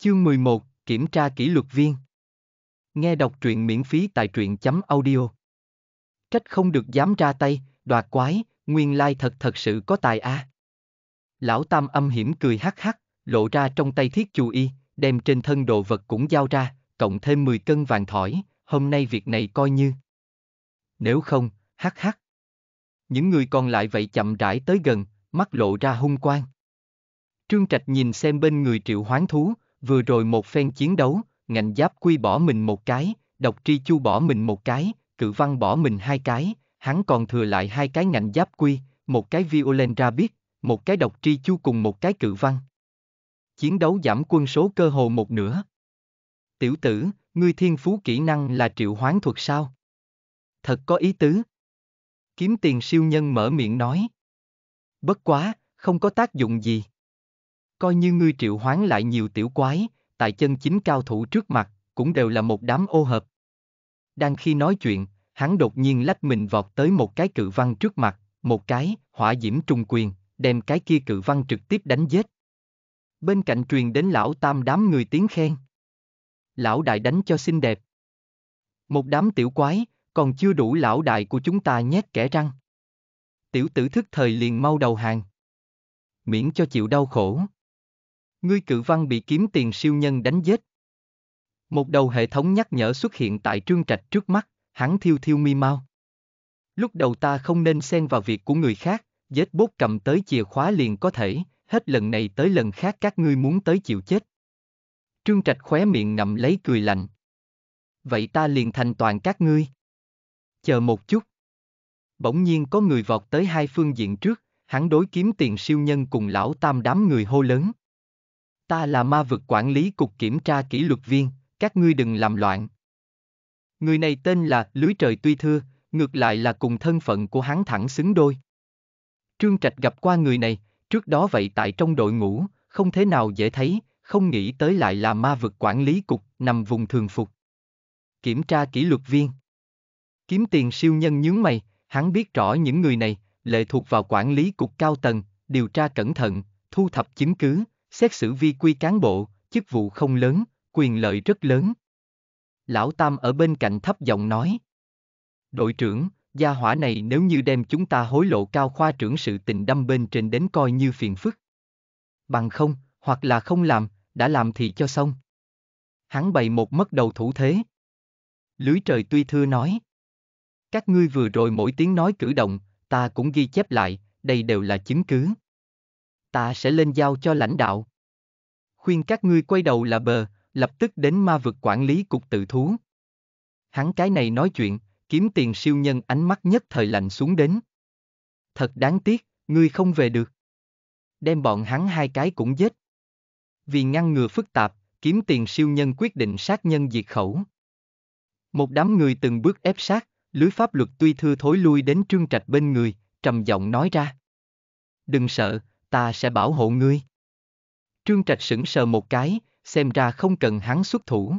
Chương 11, Kiểm tra kỷ luật viên Nghe đọc truyện miễn phí tại truyện chấm audio Trách không được dám ra tay, đoạt quái, nguyên lai thật thật sự có tài a. À. Lão Tam âm hiểm cười hắc hắc, lộ ra trong tay thiết chù y, đem trên thân đồ vật cũng giao ra, cộng thêm 10 cân vàng thỏi, hôm nay việc này coi như. Nếu không, hắc hắc. Những người còn lại vậy chậm rãi tới gần, mắt lộ ra hung quang. Trương Trạch nhìn xem bên người triệu hoán thú, vừa rồi một phen chiến đấu, ngành giáp quy bỏ mình một cái, độc tri chu bỏ mình một cái, cự văn bỏ mình hai cái, hắn còn thừa lại hai cái ngạnh giáp quy, một cái violin ra biết, một cái độc tri chu cùng một cái cự văn. Chiến đấu giảm quân số cơ hồ một nửa. Tiểu tử, ngươi thiên phú kỹ năng là triệu hoán thuật sao? Thật có ý tứ. Kiếm tiền siêu nhân mở miệng nói. Bất quá, không có tác dụng gì coi như ngươi triệu hoán lại nhiều tiểu quái, tại chân chính cao thủ trước mặt, cũng đều là một đám ô hợp. Đang khi nói chuyện, hắn đột nhiên lách mình vọt tới một cái cự văn trước mặt, một cái, hỏa diễm trùng quyền, đem cái kia cự văn trực tiếp đánh giết. Bên cạnh truyền đến lão tam đám người tiếng khen. Lão đại đánh cho xinh đẹp. Một đám tiểu quái, còn chưa đủ lão đại của chúng ta nhét kẻ răng. Tiểu tử thức thời liền mau đầu hàng. Miễn cho chịu đau khổ. Ngươi cự văn bị kiếm tiền siêu nhân đánh giết. Một đầu hệ thống nhắc nhở xuất hiện tại trương trạch trước mắt, hắn thiêu thiêu mi mau. Lúc đầu ta không nên xen vào việc của người khác, dết bốt cầm tới chìa khóa liền có thể, hết lần này tới lần khác các ngươi muốn tới chịu chết. Trương Trạch khóe miệng ngậm lấy cười lạnh. Vậy ta liền thành toàn các ngươi. Chờ một chút. Bỗng nhiên có người vọt tới hai phương diện trước, hắn đối kiếm tiền siêu nhân cùng lão tam đám người hô lớn. Ta là ma vực quản lý cục kiểm tra kỷ luật viên, các ngươi đừng làm loạn. Người này tên là Lưới Trời Tuy Thưa, ngược lại là cùng thân phận của hắn thẳng xứng đôi. Trương Trạch gặp qua người này, trước đó vậy tại trong đội ngũ, không thế nào dễ thấy, không nghĩ tới lại là ma vực quản lý cục, nằm vùng thường phục. Kiểm tra kỷ luật viên. Kiếm tiền siêu nhân nhướng mày, hắn biết rõ những người này, lệ thuộc vào quản lý cục cao tầng, điều tra cẩn thận, thu thập chứng cứ, xét xử vi quy cán bộ, chức vụ không lớn, quyền lợi rất lớn. Lão Tam ở bên cạnh thấp giọng nói. Đội trưởng, gia hỏa này nếu như đem chúng ta hối lộ cao khoa trưởng sự tình đâm bên trên đến coi như phiền phức. Bằng không, hoặc là không làm, đã làm thì cho xong. Hắn bày một mất đầu thủ thế. Lưới trời tuy thưa nói. Các ngươi vừa rồi mỗi tiếng nói cử động, ta cũng ghi chép lại, đây đều là chứng cứ ta sẽ lên giao cho lãnh đạo. Khuyên các ngươi quay đầu là bờ, lập tức đến ma vực quản lý cục tự thú. Hắn cái này nói chuyện, kiếm tiền siêu nhân ánh mắt nhất thời lạnh xuống đến. Thật đáng tiếc, ngươi không về được. Đem bọn hắn hai cái cũng giết. Vì ngăn ngừa phức tạp, kiếm tiền siêu nhân quyết định sát nhân diệt khẩu. Một đám người từng bước ép sát, lưới pháp luật tuy thưa thối lui đến trương trạch bên người, trầm giọng nói ra. Đừng sợ, ta sẽ bảo hộ ngươi. Trương Trạch sững sờ một cái, xem ra không cần hắn xuất thủ.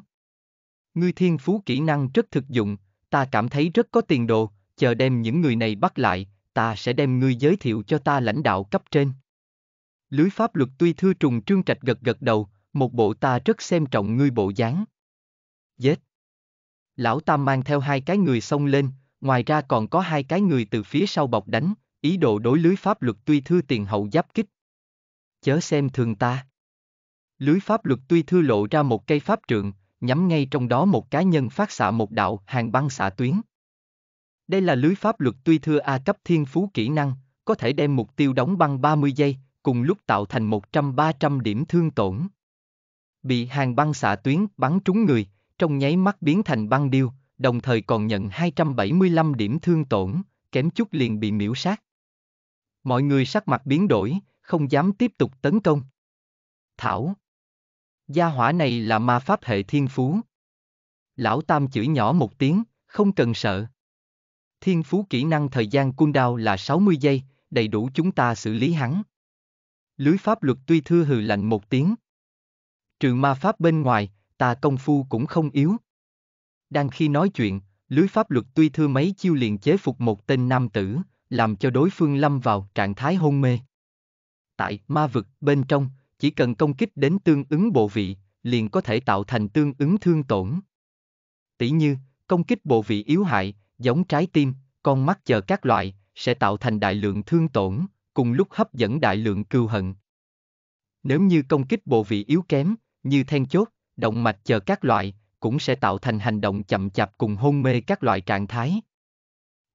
Ngươi thiên phú kỹ năng rất thực dụng, ta cảm thấy rất có tiền đồ, chờ đem những người này bắt lại, ta sẽ đem ngươi giới thiệu cho ta lãnh đạo cấp trên. Lưới pháp luật tuy thưa trùng Trương Trạch gật gật đầu, một bộ ta rất xem trọng ngươi bộ dáng. Dết. Lão Tam mang theo hai cái người xông lên, ngoài ra còn có hai cái người từ phía sau bọc đánh, ý đồ đối lưới pháp luật tuy thư tiền hậu giáp kích. Chớ xem thường ta. Lưới pháp luật tuy thư lộ ra một cây pháp trượng, nhắm ngay trong đó một cá nhân phát xạ một đạo hàng băng xạ tuyến. Đây là lưới pháp luật tuy thư A cấp thiên phú kỹ năng, có thể đem mục tiêu đóng băng 30 giây, cùng lúc tạo thành 100-300 điểm thương tổn. Bị hàng băng xạ tuyến bắn trúng người, trong nháy mắt biến thành băng điêu, đồng thời còn nhận 275 điểm thương tổn, kém chút liền bị miễu sát. Mọi người sắc mặt biến đổi, không dám tiếp tục tấn công. Thảo. Gia hỏa này là ma pháp hệ thiên phú. Lão Tam chửi nhỏ một tiếng, không cần sợ. Thiên phú kỹ năng thời gian cung đao là 60 giây, đầy đủ chúng ta xử lý hắn. Lưới pháp luật tuy thưa hừ lạnh một tiếng. Trừ ma pháp bên ngoài, ta công phu cũng không yếu. Đang khi nói chuyện, lưới pháp luật tuy thưa mấy chiêu liền chế phục một tên nam tử, làm cho đối phương lâm vào trạng thái hôn mê. Tại ma vực bên trong, chỉ cần công kích đến tương ứng bộ vị, liền có thể tạo thành tương ứng thương tổn. Tỷ như, công kích bộ vị yếu hại, giống trái tim, con mắt chờ các loại, sẽ tạo thành đại lượng thương tổn, cùng lúc hấp dẫn đại lượng cưu hận. Nếu như công kích bộ vị yếu kém, như then chốt, động mạch chờ các loại, cũng sẽ tạo thành hành động chậm chạp cùng hôn mê các loại trạng thái.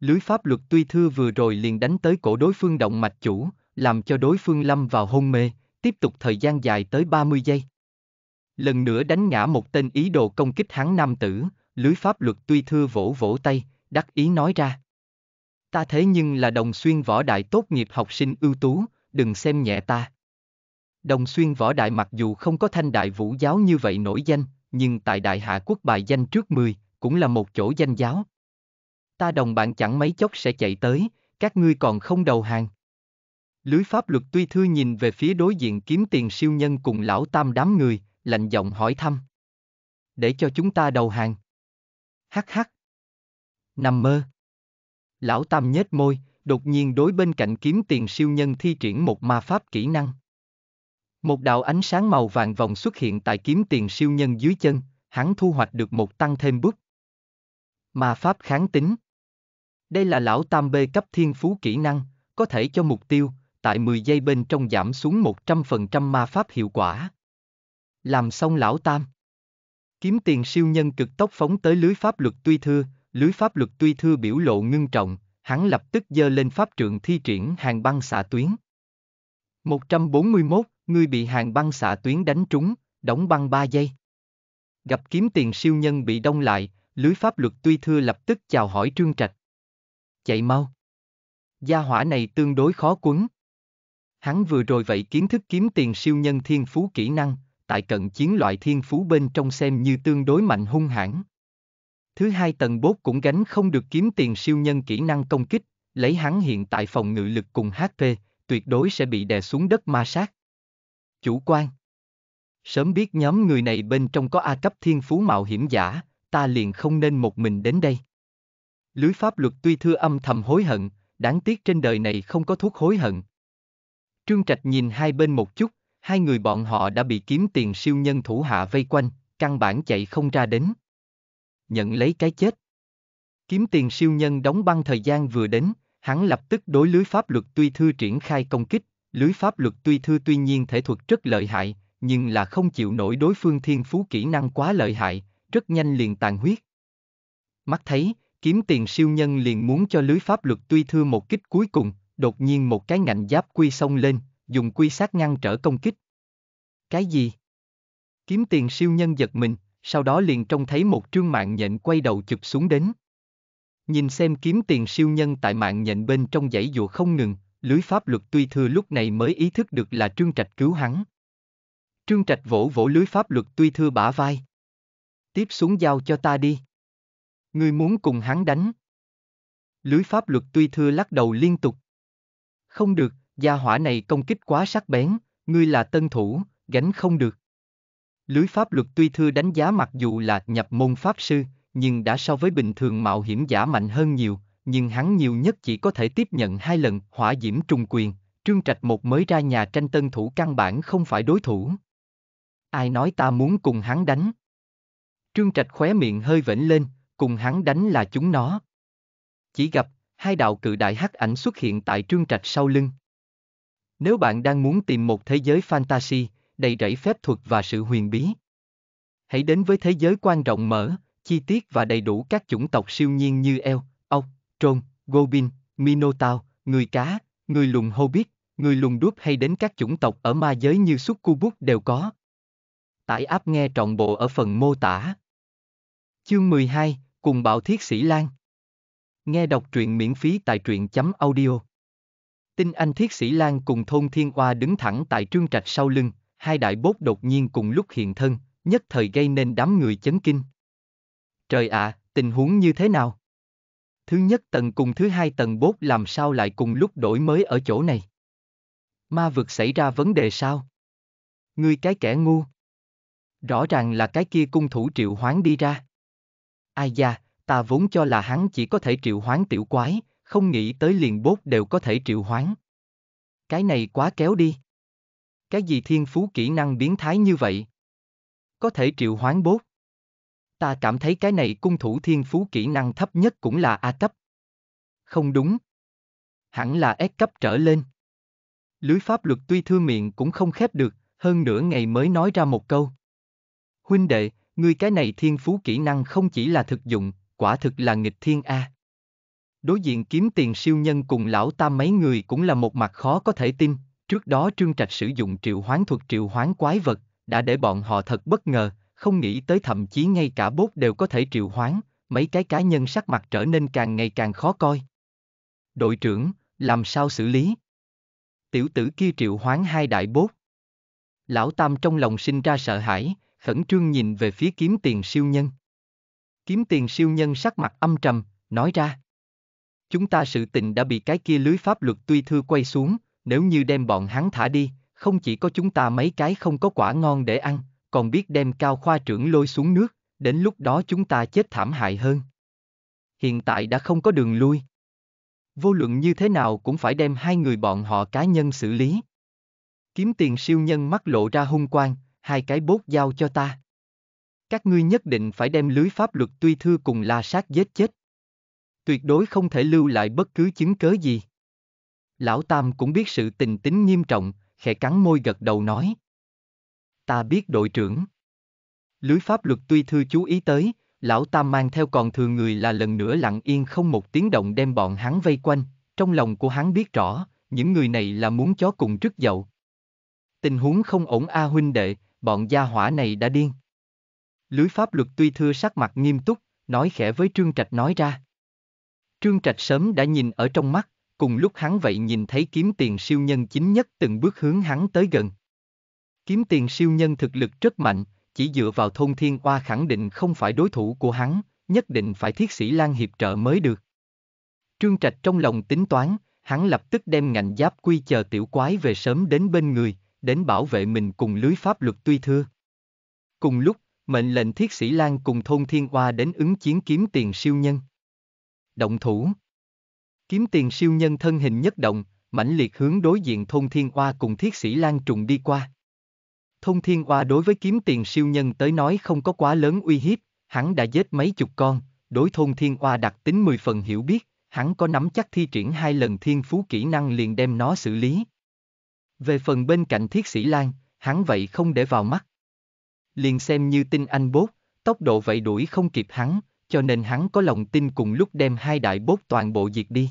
Lưới pháp luật tuy thưa vừa rồi liền đánh tới cổ đối phương động mạch chủ, làm cho đối phương lâm vào hôn mê, tiếp tục thời gian dài tới 30 giây. Lần nữa đánh ngã một tên ý đồ công kích hắn nam tử, lưới pháp luật tuy thưa vỗ vỗ tay, đắc ý nói ra. Ta thế nhưng là đồng xuyên võ đại tốt nghiệp học sinh ưu tú, đừng xem nhẹ ta. Đồng xuyên võ đại mặc dù không có thanh đại vũ giáo như vậy nổi danh, nhưng tại đại hạ quốc bài danh trước 10, cũng là một chỗ danh giáo ta đồng bạn chẳng mấy chốc sẽ chạy tới, các ngươi còn không đầu hàng. Lưới pháp luật tuy thư nhìn về phía đối diện kiếm tiền siêu nhân cùng lão tam đám người, lạnh giọng hỏi thăm. Để cho chúng ta đầu hàng. Hắc hắc. Nằm mơ. Lão tam nhếch môi, đột nhiên đối bên cạnh kiếm tiền siêu nhân thi triển một ma pháp kỹ năng. Một đạo ánh sáng màu vàng vòng xuất hiện tại kiếm tiền siêu nhân dưới chân, hắn thu hoạch được một tăng thêm bước. Ma pháp kháng tính. Đây là lão tam bê cấp thiên phú kỹ năng, có thể cho mục tiêu, tại 10 giây bên trong giảm xuống 100% ma pháp hiệu quả. Làm xong lão tam. Kiếm tiền siêu nhân cực tốc phóng tới lưới pháp luật tuy thưa, lưới pháp luật tuy thưa biểu lộ ngưng trọng, hắn lập tức dơ lên pháp trượng thi triển hàng băng xạ tuyến. 141, người bị hàng băng xạ tuyến đánh trúng, đóng băng 3 giây. Gặp kiếm tiền siêu nhân bị đông lại, lưới pháp luật tuy thưa lập tức chào hỏi Trương Trạch chạy mau. Gia hỏa này tương đối khó quấn. Hắn vừa rồi vậy kiến thức kiếm tiền siêu nhân thiên phú kỹ năng, tại cận chiến loại thiên phú bên trong xem như tương đối mạnh hung hãn. Thứ hai tầng bốt cũng gánh không được kiếm tiền siêu nhân kỹ năng công kích, lấy hắn hiện tại phòng ngự lực cùng HP, tuyệt đối sẽ bị đè xuống đất ma sát. Chủ quan Sớm biết nhóm người này bên trong có A cấp thiên phú mạo hiểm giả, ta liền không nên một mình đến đây. Lưới pháp luật tuy thưa âm thầm hối hận, đáng tiếc trên đời này không có thuốc hối hận. Trương Trạch nhìn hai bên một chút, hai người bọn họ đã bị kiếm tiền siêu nhân thủ hạ vây quanh, căn bản chạy không ra đến. Nhận lấy cái chết. Kiếm tiền siêu nhân đóng băng thời gian vừa đến, hắn lập tức đối lưới pháp luật tuy thư triển khai công kích, lưới pháp luật tuy thư tuy nhiên thể thuật rất lợi hại, nhưng là không chịu nổi đối phương thiên phú kỹ năng quá lợi hại, rất nhanh liền tàn huyết. Mắt thấy, kiếm tiền siêu nhân liền muốn cho lưới pháp luật tuy thưa một kích cuối cùng, đột nhiên một cái ngạnh giáp quy xông lên, dùng quy sát ngăn trở công kích. Cái gì? Kiếm tiền siêu nhân giật mình, sau đó liền trông thấy một trương mạng nhện quay đầu chụp xuống đến. Nhìn xem kiếm tiền siêu nhân tại mạng nhện bên trong dãy dụa không ngừng, lưới pháp luật tuy thừa lúc này mới ý thức được là trương trạch cứu hắn. Trương trạch vỗ vỗ lưới pháp luật tuy thưa bả vai. Tiếp xuống giao cho ta đi. Ngươi muốn cùng hắn đánh. Lưới pháp luật tuy thưa lắc đầu liên tục. Không được, gia hỏa này công kích quá sắc bén, ngươi là tân thủ, gánh không được. Lưới pháp luật tuy thưa đánh giá mặc dù là nhập môn pháp sư, nhưng đã so với bình thường mạo hiểm giả mạnh hơn nhiều, nhưng hắn nhiều nhất chỉ có thể tiếp nhận hai lần hỏa diễm trùng quyền, trương trạch một mới ra nhà tranh tân thủ căn bản không phải đối thủ. Ai nói ta muốn cùng hắn đánh? Trương trạch khóe miệng hơi vểnh lên, cùng hắn đánh là chúng nó. Chỉ gặp, hai đạo cự đại hắc ảnh xuất hiện tại trương trạch sau lưng. Nếu bạn đang muốn tìm một thế giới fantasy, đầy rẫy phép thuật và sự huyền bí, hãy đến với thế giới quan rộng mở, chi tiết và đầy đủ các chủng tộc siêu nhiên như eo, ốc, trôn, gobin, minotaur, người cá, người lùn hobbit, người lùn đúp hay đến các chủng tộc ở ma giới như succubus đều có. Tải app nghe trọn bộ ở phần mô tả. Chương 12, Cùng Bảo Thiết Sĩ Lan. Nghe đọc truyện miễn phí tại truyện chấm audio. tin Anh Thiết Sĩ Lan cùng Thôn Thiên oa đứng thẳng tại trương trạch sau lưng, hai đại bốt đột nhiên cùng lúc hiện thân, nhất thời gây nên đám người chấn kinh. Trời ạ, à, tình huống như thế nào? Thứ nhất tầng cùng thứ hai tầng bốt làm sao lại cùng lúc đổi mới ở chỗ này? Ma vực xảy ra vấn đề sao? Ngươi cái kẻ ngu. Rõ ràng là cái kia cung thủ triệu hoán đi ra. Ai da, ta vốn cho là hắn chỉ có thể triệu hoán tiểu quái, không nghĩ tới liền bốt đều có thể triệu hoán. Cái này quá kéo đi. Cái gì thiên phú kỹ năng biến thái như vậy? Có thể triệu hoán bốt. Ta cảm thấy cái này cung thủ thiên phú kỹ năng thấp nhất cũng là A cấp. Không đúng. Hẳn là S cấp trở lên. Lưới pháp luật tuy thương miệng cũng không khép được, hơn nửa ngày mới nói ra một câu. Huynh đệ, ngươi cái này thiên phú kỹ năng không chỉ là thực dụng, quả thực là nghịch thiên A. Đối diện kiếm tiền siêu nhân cùng lão tam mấy người cũng là một mặt khó có thể tin, trước đó Trương Trạch sử dụng triệu hoán thuật triệu hoán quái vật, đã để bọn họ thật bất ngờ, không nghĩ tới thậm chí ngay cả bốt đều có thể triệu hoán, mấy cái cá nhân sắc mặt trở nên càng ngày càng khó coi. Đội trưởng, làm sao xử lý? Tiểu tử kia triệu hoán hai đại bốt. Lão Tam trong lòng sinh ra sợ hãi, khẩn trương nhìn về phía kiếm tiền siêu nhân. Kiếm tiền siêu nhân sắc mặt âm trầm, nói ra. Chúng ta sự tình đã bị cái kia lưới pháp luật tuy thư quay xuống, nếu như đem bọn hắn thả đi, không chỉ có chúng ta mấy cái không có quả ngon để ăn, còn biết đem cao khoa trưởng lôi xuống nước, đến lúc đó chúng ta chết thảm hại hơn. Hiện tại đã không có đường lui. Vô luận như thế nào cũng phải đem hai người bọn họ cá nhân xử lý. Kiếm tiền siêu nhân mắt lộ ra hung quang, hai cái bốt giao cho ta. Các ngươi nhất định phải đem lưới pháp luật tuy thư cùng la sát giết chết. Tuyệt đối không thể lưu lại bất cứ chứng cớ gì. Lão Tam cũng biết sự tình tính nghiêm trọng, khẽ cắn môi gật đầu nói. Ta biết đội trưởng. Lưới pháp luật tuy thư chú ý tới, lão Tam mang theo còn thừa người là lần nữa lặng yên không một tiếng động đem bọn hắn vây quanh, trong lòng của hắn biết rõ, những người này là muốn chó cùng trước dậu. Tình huống không ổn A huynh đệ, bọn gia hỏa này đã điên. Lưới pháp luật tuy thưa sắc mặt nghiêm túc, nói khẽ với Trương Trạch nói ra. Trương Trạch sớm đã nhìn ở trong mắt, cùng lúc hắn vậy nhìn thấy kiếm tiền siêu nhân chính nhất từng bước hướng hắn tới gần. Kiếm tiền siêu nhân thực lực rất mạnh, chỉ dựa vào thôn thiên oa khẳng định không phải đối thủ của hắn, nhất định phải thiết sĩ Lan hiệp trợ mới được. Trương Trạch trong lòng tính toán, hắn lập tức đem ngành giáp quy chờ tiểu quái về sớm đến bên người, đến bảo vệ mình cùng lưới pháp luật tuy thưa. Cùng lúc, mệnh lệnh thiết sĩ Lan cùng thôn Thiên Hoa đến ứng chiến kiếm tiền siêu nhân. Động thủ Kiếm tiền siêu nhân thân hình nhất động, mãnh liệt hướng đối diện thôn Thiên Hoa cùng thiết sĩ Lan trùng đi qua. Thôn Thiên Hoa đối với kiếm tiền siêu nhân tới nói không có quá lớn uy hiếp, hắn đã giết mấy chục con, đối thôn Thiên Hoa đặc tính 10 phần hiểu biết, hắn có nắm chắc thi triển hai lần thiên phú kỹ năng liền đem nó xử lý. Về phần bên cạnh Thiết Sĩ Lan, hắn vậy không để vào mắt. Liền xem như tin anh bốt, tốc độ vậy đuổi không kịp hắn, cho nên hắn có lòng tin cùng lúc đem hai đại bốt toàn bộ diệt đi.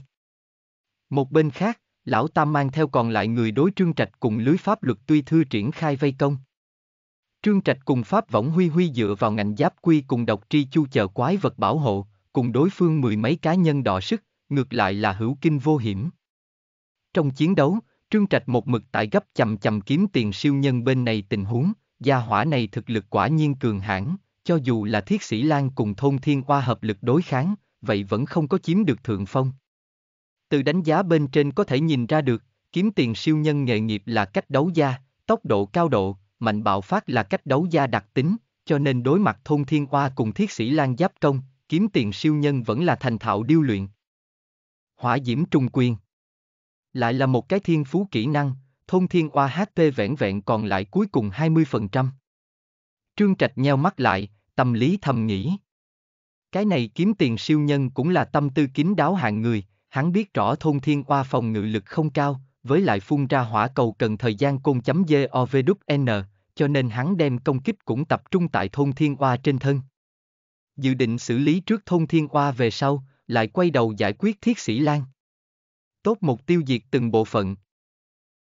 Một bên khác, lão tam mang theo còn lại người đối trương trạch cùng lưới pháp luật tuy thư triển khai vây công. Trương Trạch cùng Pháp Võng Huy Huy dựa vào ngành giáp quy cùng độc tri chu chờ quái vật bảo hộ, cùng đối phương mười mấy cá nhân đọ sức, ngược lại là hữu kinh vô hiểm. Trong chiến đấu, Trương Trạch một mực tại gấp chầm chầm kiếm tiền siêu nhân bên này tình huống, gia hỏa này thực lực quả nhiên cường hãn, cho dù là thiết sĩ Lan cùng thôn thiên Qua hợp lực đối kháng, vậy vẫn không có chiếm được thượng phong. Từ đánh giá bên trên có thể nhìn ra được, kiếm tiền siêu nhân nghề nghiệp là cách đấu gia, tốc độ cao độ, mạnh bạo phát là cách đấu gia đặc tính, cho nên đối mặt thôn thiên Qua cùng thiết sĩ Lan giáp công, kiếm tiền siêu nhân vẫn là thành thạo điêu luyện. Hỏa diễm trung quyền lại là một cái thiên phú kỹ năng, thôn thiên oa HP vẹn vẹn còn lại cuối cùng 20%. Trương Trạch nheo mắt lại, tâm lý thầm nghĩ. Cái này kiếm tiền siêu nhân cũng là tâm tư kín đáo hạng người, hắn biết rõ thôn thiên oa phòng ngự lực không cao, với lại phun ra hỏa cầu cần thời gian côn chấm n, cho nên hắn đem công kích cũng tập trung tại thôn thiên oa trên thân. Dự định xử lý trước thôn thiên oa về sau, lại quay đầu giải quyết thiết sĩ Lan tốt một tiêu diệt từng bộ phận.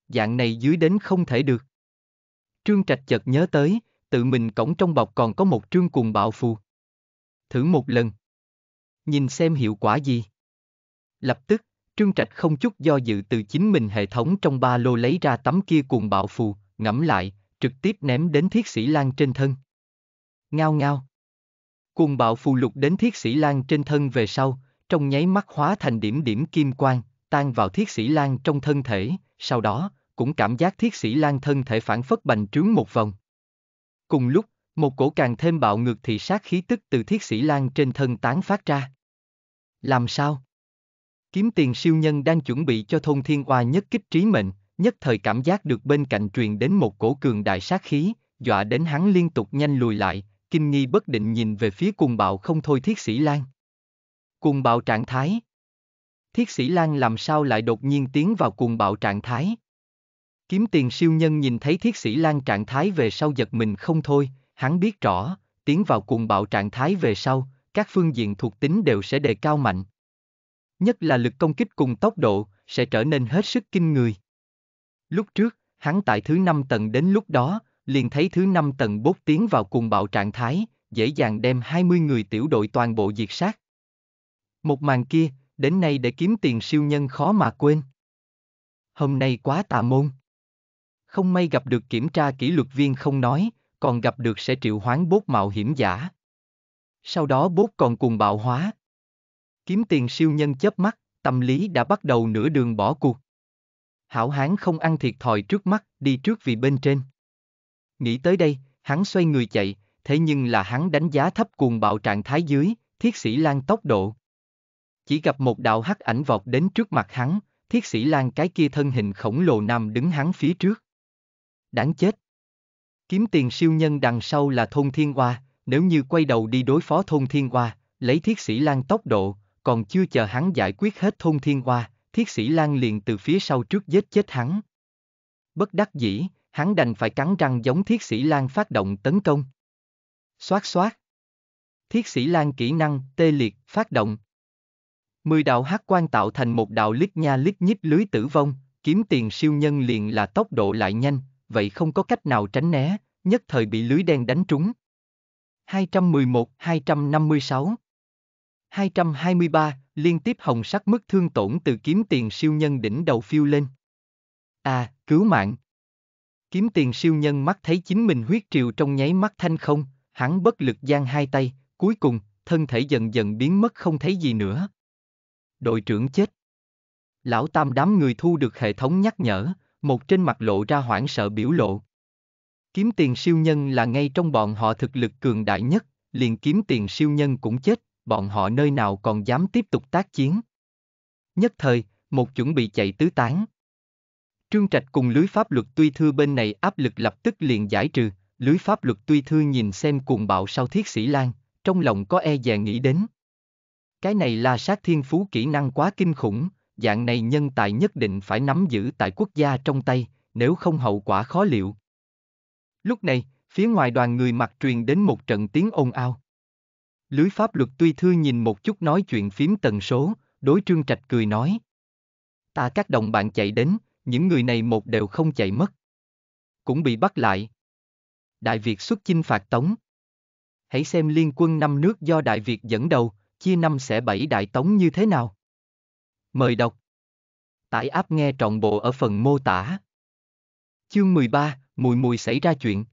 Dạng này dưới đến không thể được. Trương Trạch chợt nhớ tới, tự mình cổng trong bọc còn có một trương cùng bạo phù. Thử một lần. Nhìn xem hiệu quả gì. Lập tức, Trương Trạch không chút do dự từ chính mình hệ thống trong ba lô lấy ra tấm kia cùng bạo phù, ngẫm lại, trực tiếp ném đến thiết sĩ lan trên thân. Ngao ngao. Cùng bạo phù lục đến thiết sĩ lan trên thân về sau, trong nháy mắt hóa thành điểm điểm kim quang, tan vào thiết sĩ lan trong thân thể, sau đó, cũng cảm giác thiết sĩ lan thân thể phản phất bành trướng một vòng. Cùng lúc, một cổ càng thêm bạo ngược thị sát khí tức từ thiết sĩ lan trên thân tán phát ra. Làm sao? Kiếm tiền siêu nhân đang chuẩn bị cho thôn thiên oa nhất kích trí mệnh, nhất thời cảm giác được bên cạnh truyền đến một cổ cường đại sát khí, dọa đến hắn liên tục nhanh lùi lại, kinh nghi bất định nhìn về phía cùng bạo không thôi thiết sĩ lan. Cùng bạo trạng thái. Thiết sĩ Lan làm sao lại đột nhiên tiến vào cuồng bạo trạng thái? Kiếm tiền siêu nhân nhìn thấy thiết sĩ Lan trạng thái về sau giật mình không thôi, hắn biết rõ, tiến vào cuồng bạo trạng thái về sau, các phương diện thuộc tính đều sẽ đề cao mạnh. Nhất là lực công kích cùng tốc độ, sẽ trở nên hết sức kinh người. Lúc trước, hắn tại thứ năm tầng đến lúc đó, liền thấy thứ năm tầng bốt tiến vào cuồng bạo trạng thái, dễ dàng đem 20 người tiểu đội toàn bộ diệt sát. Một màn kia, đến nay để kiếm tiền siêu nhân khó mà quên. Hôm nay quá tà môn. Không may gặp được kiểm tra kỷ luật viên không nói, còn gặp được sẽ triệu hoán bốt mạo hiểm giả. Sau đó bốt còn cùng bạo hóa. Kiếm tiền siêu nhân chớp mắt, tâm lý đã bắt đầu nửa đường bỏ cuộc. Hảo hán không ăn thiệt thòi trước mắt, đi trước vì bên trên. Nghĩ tới đây, hắn xoay người chạy, thế nhưng là hắn đánh giá thấp cuồng bạo trạng thái dưới, thiết sĩ lan tốc độ chỉ gặp một đạo hắc ảnh vọt đến trước mặt hắn, thiết sĩ lan cái kia thân hình khổng lồ nằm đứng hắn phía trước. Đáng chết! Kiếm tiền siêu nhân đằng sau là thôn thiên hoa, nếu như quay đầu đi đối phó thôn thiên hoa, lấy thiết sĩ lan tốc độ, còn chưa chờ hắn giải quyết hết thôn thiên hoa, thiết sĩ lan liền từ phía sau trước giết chết hắn. Bất đắc dĩ, hắn đành phải cắn răng giống thiết sĩ lan phát động tấn công. Xoát xoát! Thiết sĩ lan kỹ năng, tê liệt, phát động. Mười đạo hát quan tạo thành một đạo lít nha lít nhít lưới tử vong, kiếm tiền siêu nhân liền là tốc độ lại nhanh, vậy không có cách nào tránh né, nhất thời bị lưới đen đánh trúng. 211, 256 223, liên tiếp hồng sắc mức thương tổn từ kiếm tiền siêu nhân đỉnh đầu phiêu lên. À, cứu mạng. Kiếm tiền siêu nhân mắt thấy chính mình huyết triều trong nháy mắt thanh không, hắn bất lực giang hai tay, cuối cùng, thân thể dần dần biến mất không thấy gì nữa đội trưởng chết. Lão Tam đám người thu được hệ thống nhắc nhở, một trên mặt lộ ra hoảng sợ biểu lộ. Kiếm tiền siêu nhân là ngay trong bọn họ thực lực cường đại nhất, liền kiếm tiền siêu nhân cũng chết, bọn họ nơi nào còn dám tiếp tục tác chiến. Nhất thời, một chuẩn bị chạy tứ tán. Trương Trạch cùng lưới pháp luật tuy thư bên này áp lực lập tức liền giải trừ, lưới pháp luật tuy thư nhìn xem cuồng bạo sau thiết sĩ lan, trong lòng có e dè nghĩ đến. Cái này là sát thiên phú kỹ năng quá kinh khủng, dạng này nhân tài nhất định phải nắm giữ tại quốc gia trong tay, nếu không hậu quả khó liệu. Lúc này, phía ngoài đoàn người mặc truyền đến một trận tiếng ồn ào. Lưới pháp luật tuy thư nhìn một chút nói chuyện phím tần số, đối trương trạch cười nói. Ta các đồng bạn chạy đến, những người này một đều không chạy mất. Cũng bị bắt lại. Đại Việt xuất chinh phạt Tống. Hãy xem liên quân năm nước do Đại Việt dẫn đầu, chia năm xẻ bảy đại tống như thế nào? Mời đọc. Tải áp nghe trọn bộ ở phần mô tả. Chương 13, Mùi Mùi xảy ra chuyện.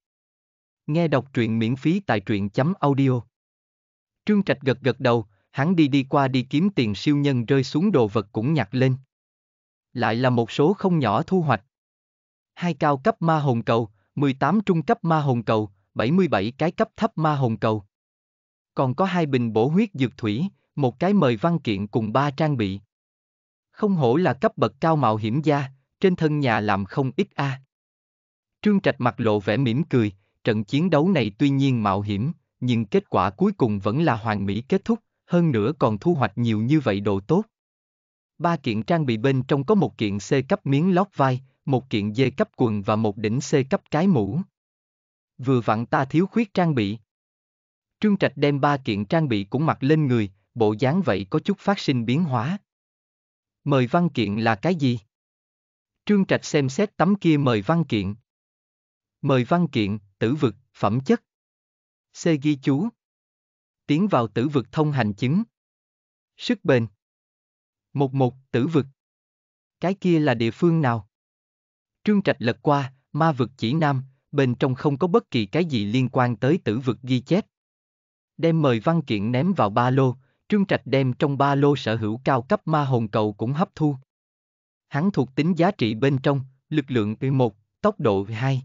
Nghe đọc truyện miễn phí tại truyện chấm audio. Trương Trạch gật gật đầu, hắn đi đi qua đi kiếm tiền siêu nhân rơi xuống đồ vật cũng nhặt lên. Lại là một số không nhỏ thu hoạch. Hai cao cấp ma hồn cầu, 18 trung cấp ma hồn cầu, 77 cái cấp thấp ma hồn cầu còn có hai bình bổ huyết dược thủy, một cái mời văn kiện cùng ba trang bị. Không hổ là cấp bậc cao mạo hiểm gia, trên thân nhà làm không ít a. À. Trương Trạch mặt lộ vẻ mỉm cười, trận chiến đấu này tuy nhiên mạo hiểm, nhưng kết quả cuối cùng vẫn là hoàn mỹ kết thúc, hơn nữa còn thu hoạch nhiều như vậy đồ tốt. Ba kiện trang bị bên trong có một kiện C cấp miếng lót vai, một kiện D cấp quần và một đỉnh C cấp cái mũ. Vừa vặn ta thiếu khuyết trang bị. Trương Trạch đem ba kiện trang bị cũng mặc lên người, bộ dáng vậy có chút phát sinh biến hóa. Mời văn kiện là cái gì? Trương Trạch xem xét tấm kia mời văn kiện. Mời văn kiện, tử vực, phẩm chất. C ghi chú. Tiến vào tử vực thông hành chứng. Sức bền. Một một, tử vực. Cái kia là địa phương nào? Trương Trạch lật qua, ma vực chỉ nam, bên trong không có bất kỳ cái gì liên quan tới tử vực ghi chép, đem mời văn kiện ném vào ba lô, Trương Trạch đem trong ba lô sở hữu cao cấp ma hồn cầu cũng hấp thu. Hắn thuộc tính giá trị bên trong, lực lượng V1, tốc độ V2.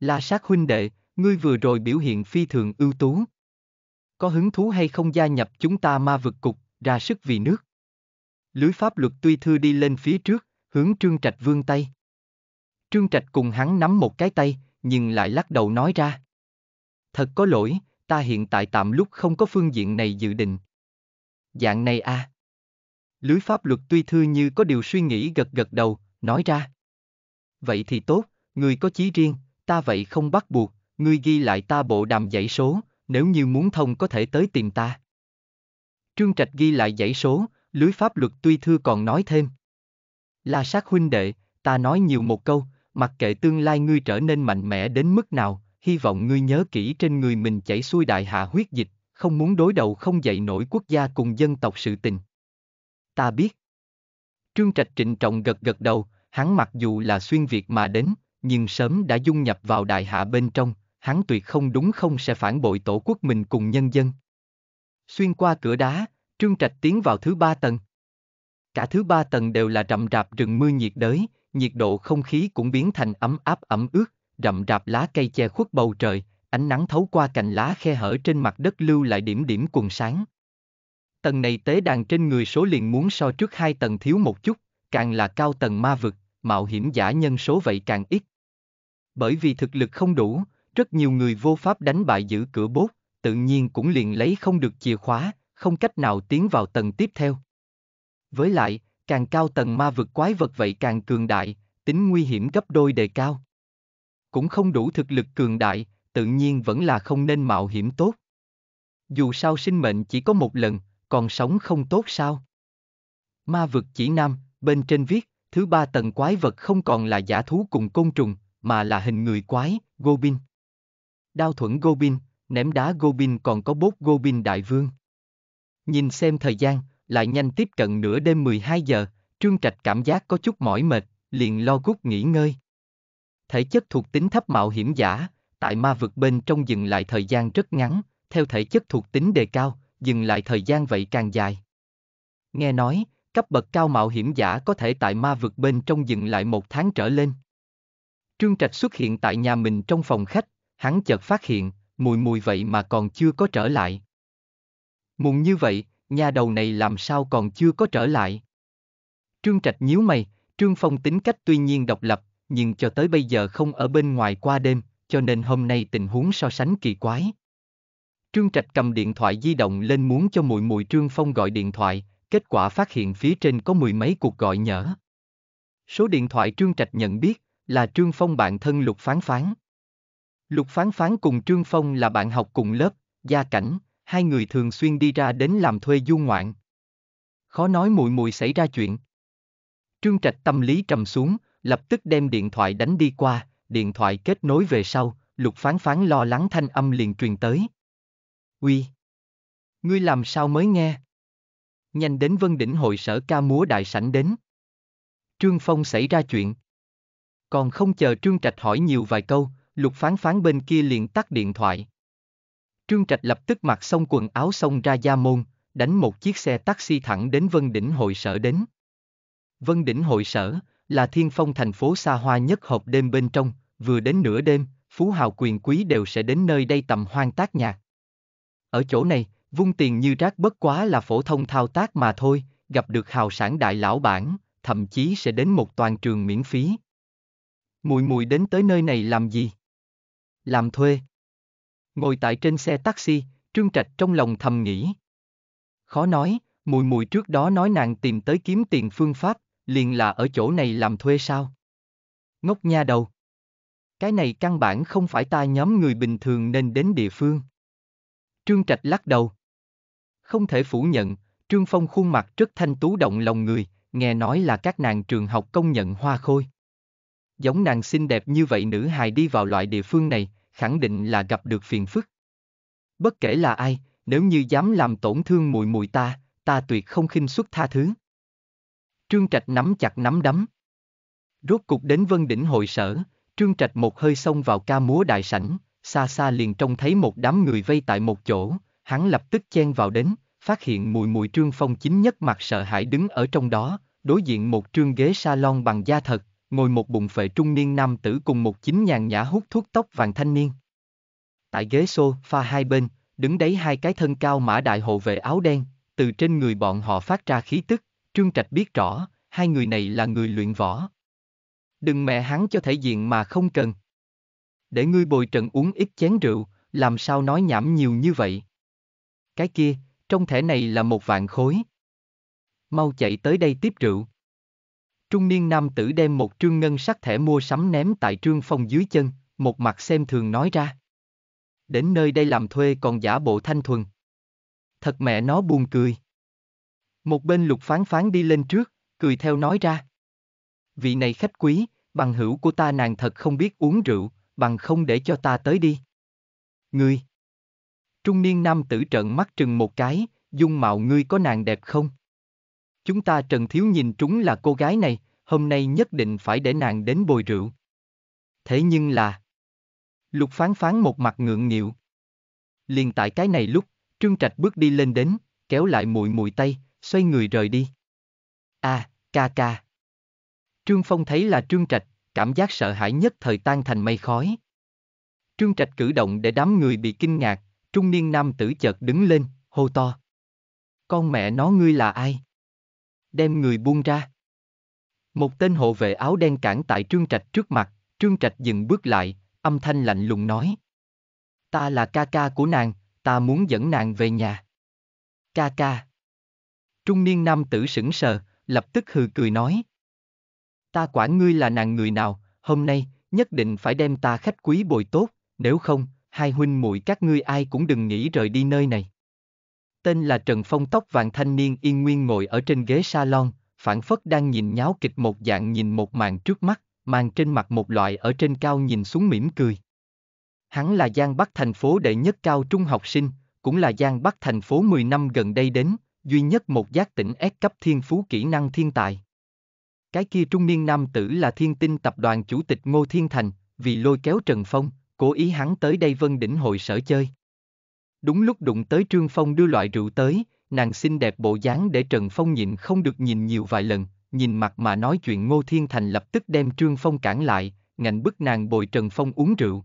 La sát huynh đệ, ngươi vừa rồi biểu hiện phi thường ưu tú. Có hứng thú hay không gia nhập chúng ta ma vực cục, ra sức vì nước. Lưới pháp luật tuy thư đi lên phía trước, hướng Trương Trạch vươn tay. Trương Trạch cùng hắn nắm một cái tay, nhưng lại lắc đầu nói ra. Thật có lỗi, ta hiện tại tạm lúc không có phương diện này dự định. Dạng này a. À. Lưới pháp luật tuy thư như có điều suy nghĩ gật gật đầu, nói ra. Vậy thì tốt, người có chí riêng, ta vậy không bắt buộc, ngươi ghi lại ta bộ đàm dãy số, nếu như muốn thông có thể tới tìm ta. Trương Trạch ghi lại dãy số, lưới pháp luật tuy thư còn nói thêm. là sát huynh đệ, ta nói nhiều một câu, mặc kệ tương lai ngươi trở nên mạnh mẽ đến mức nào, hy vọng ngươi nhớ kỹ trên người mình chảy xuôi đại hạ huyết dịch, không muốn đối đầu không dậy nổi quốc gia cùng dân tộc sự tình. Ta biết. Trương Trạch trịnh trọng gật gật đầu, hắn mặc dù là xuyên Việt mà đến, nhưng sớm đã dung nhập vào đại hạ bên trong, hắn tuyệt không đúng không sẽ phản bội tổ quốc mình cùng nhân dân. Xuyên qua cửa đá, Trương Trạch tiến vào thứ ba tầng. Cả thứ ba tầng đều là rậm rạp rừng mưa nhiệt đới, nhiệt độ không khí cũng biến thành ấm áp ẩm ướt, rậm rạp lá cây che khuất bầu trời, ánh nắng thấu qua cành lá khe hở trên mặt đất lưu lại điểm điểm cùng sáng. Tầng này tế đàn trên người số liền muốn so trước hai tầng thiếu một chút, càng là cao tầng ma vực, mạo hiểm giả nhân số vậy càng ít. Bởi vì thực lực không đủ, rất nhiều người vô pháp đánh bại giữ cửa bốt, tự nhiên cũng liền lấy không được chìa khóa, không cách nào tiến vào tầng tiếp theo. Với lại, càng cao tầng ma vực quái vật vậy càng cường đại, tính nguy hiểm gấp đôi đề cao cũng không đủ thực lực cường đại, tự nhiên vẫn là không nên mạo hiểm tốt. Dù sao sinh mệnh chỉ có một lần, còn sống không tốt sao? Ma vực chỉ nam, bên trên viết, thứ ba tầng quái vật không còn là giả thú cùng côn trùng, mà là hình người quái, Gobin. Đao thuẫn Gobin, ném đá Gobin còn có bốt Gobin đại vương. Nhìn xem thời gian, lại nhanh tiếp cận nửa đêm 12 giờ, Trương Trạch cảm giác có chút mỏi mệt, liền lo gút nghỉ ngơi. Thể chất thuộc tính thấp mạo hiểm giả, tại ma vực bên trong dừng lại thời gian rất ngắn, theo thể chất thuộc tính đề cao, dừng lại thời gian vậy càng dài. Nghe nói, cấp bậc cao mạo hiểm giả có thể tại ma vực bên trong dừng lại một tháng trở lên. Trương Trạch xuất hiện tại nhà mình trong phòng khách, hắn chợt phát hiện, mùi mùi vậy mà còn chưa có trở lại. Mùng như vậy, nhà đầu này làm sao còn chưa có trở lại? Trương Trạch nhíu mày, Trương Phong tính cách tuy nhiên độc lập, nhưng cho tới bây giờ không ở bên ngoài qua đêm, cho nên hôm nay tình huống so sánh kỳ quái. Trương Trạch cầm điện thoại di động lên muốn cho mùi mùi Trương Phong gọi điện thoại, kết quả phát hiện phía trên có mười mấy cuộc gọi nhỡ. Số điện thoại Trương Trạch nhận biết là Trương Phong bạn thân Lục Phán Phán. Lục Phán Phán cùng Trương Phong là bạn học cùng lớp, gia cảnh, hai người thường xuyên đi ra đến làm thuê du ngoạn. Khó nói mùi mùi xảy ra chuyện. Trương Trạch tâm lý trầm xuống, lập tức đem điện thoại đánh đi qua, điện thoại kết nối về sau, lục phán phán lo lắng thanh âm liền truyền tới. Uy! Ngươi làm sao mới nghe? Nhanh đến Vân Đỉnh hội sở ca múa đại sảnh đến. Trương Phong xảy ra chuyện. Còn không chờ Trương Trạch hỏi nhiều vài câu, lục phán phán bên kia liền tắt điện thoại. Trương Trạch lập tức mặc xong quần áo xong ra gia môn, đánh một chiếc xe taxi thẳng đến Vân Đỉnh hội sở đến. Vân Đỉnh hội sở, là thiên phong thành phố xa hoa nhất hộp đêm bên trong, vừa đến nửa đêm, phú hào quyền quý đều sẽ đến nơi đây tầm hoang tác nhạc. Ở chỗ này, vung tiền như rác bất quá là phổ thông thao tác mà thôi, gặp được hào sản đại lão bản, thậm chí sẽ đến một toàn trường miễn phí. Mùi mùi đến tới nơi này làm gì? Làm thuê. Ngồi tại trên xe taxi, Trương Trạch trong lòng thầm nghĩ. Khó nói, mùi mùi trước đó nói nàng tìm tới kiếm tiền phương pháp, liền là ở chỗ này làm thuê sao? Ngốc nha đầu! Cái này căn bản không phải ta nhóm người bình thường nên đến địa phương. Trương Trạch lắc đầu. Không thể phủ nhận, Trương Phong khuôn mặt rất thanh tú động lòng người, nghe nói là các nàng trường học công nhận hoa khôi. Giống nàng xinh đẹp như vậy nữ hài đi vào loại địa phương này, khẳng định là gặp được phiền phức. Bất kể là ai, nếu như dám làm tổn thương mùi mùi ta, ta tuyệt không khinh suất tha thứ. Trương Trạch nắm chặt nắm đấm. Rốt cục đến Vân Đỉnh hội sở, Trương Trạch một hơi xông vào ca múa đại sảnh, xa xa liền trông thấy một đám người vây tại một chỗ, hắn lập tức chen vào đến, phát hiện mùi mùi Trương Phong chính nhất mặt sợ hãi đứng ở trong đó, đối diện một trương ghế salon bằng da thật, ngồi một bụng phệ trung niên nam tử cùng một chính nhàn nhã hút thuốc tóc vàng thanh niên. Tại ghế xô, pha hai bên, đứng đấy hai cái thân cao mã đại hộ vệ áo đen, từ trên người bọn họ phát ra khí tức, Trương Trạch biết rõ, hai người này là người luyện võ. Đừng mẹ hắn cho thể diện mà không cần. Để ngươi bồi trận uống ít chén rượu, làm sao nói nhảm nhiều như vậy. Cái kia, trong thẻ này là một vạn khối. Mau chạy tới đây tiếp rượu. Trung niên nam tử đem một trương ngân sắc thẻ mua sắm ném tại trương phong dưới chân, một mặt xem thường nói ra. Đến nơi đây làm thuê còn giả bộ thanh thuần. Thật mẹ nó buồn cười. Một bên lục phán phán đi lên trước, cười theo nói ra. Vị này khách quý, bằng hữu của ta nàng thật không biết uống rượu, bằng không để cho ta tới đi. Ngươi. Trung niên nam tử trợn mắt trừng một cái, dung mạo ngươi có nàng đẹp không? Chúng ta trần thiếu nhìn trúng là cô gái này, hôm nay nhất định phải để nàng đến bồi rượu. Thế nhưng là... Lục phán phán một mặt ngượng nghịu. Liền tại cái này lúc, Trương Trạch bước đi lên đến, kéo lại mùi mùi tay, xoay người rời đi. A, à, ca ca. Trương Phong thấy là Trương Trạch, cảm giác sợ hãi nhất thời tan thành mây khói. Trương Trạch cử động để đám người bị kinh ngạc, trung niên nam tử chợt đứng lên, hô to. Con mẹ nó ngươi là ai? Đem người buông ra. Một tên hộ vệ áo đen cản tại Trương Trạch trước mặt, Trương Trạch dừng bước lại, âm thanh lạnh lùng nói. Ta là ca ca của nàng, ta muốn dẫn nàng về nhà. Ca ca. Trung niên nam tử sững sờ, lập tức hừ cười nói. Ta quản ngươi là nàng người nào, hôm nay, nhất định phải đem ta khách quý bồi tốt, nếu không, hai huynh muội các ngươi ai cũng đừng nghĩ rời đi nơi này. Tên là Trần Phong tóc vàng thanh niên yên nguyên ngồi ở trên ghế salon, phản phất đang nhìn nháo kịch một dạng nhìn một màn trước mắt, mang trên mặt một loại ở trên cao nhìn xuống mỉm cười. Hắn là Giang Bắc thành phố đệ nhất cao trung học sinh, cũng là Giang Bắc thành phố 10 năm gần đây đến, duy nhất một giác tỉnh S cấp thiên phú kỹ năng thiên tài. Cái kia trung niên nam tử là thiên tinh tập đoàn chủ tịch Ngô Thiên Thành, vì lôi kéo Trần Phong, cố ý hắn tới đây Vân Đỉnh hội sở chơi. Đúng lúc đụng tới Trương Phong đưa loại rượu tới, nàng xinh đẹp bộ dáng để Trần Phong nhịn không được nhìn nhiều vài lần, nhìn mặt mà nói chuyện Ngô Thiên Thành lập tức đem Trương Phong cản lại, ngạnh bức nàng bồi Trần Phong uống rượu.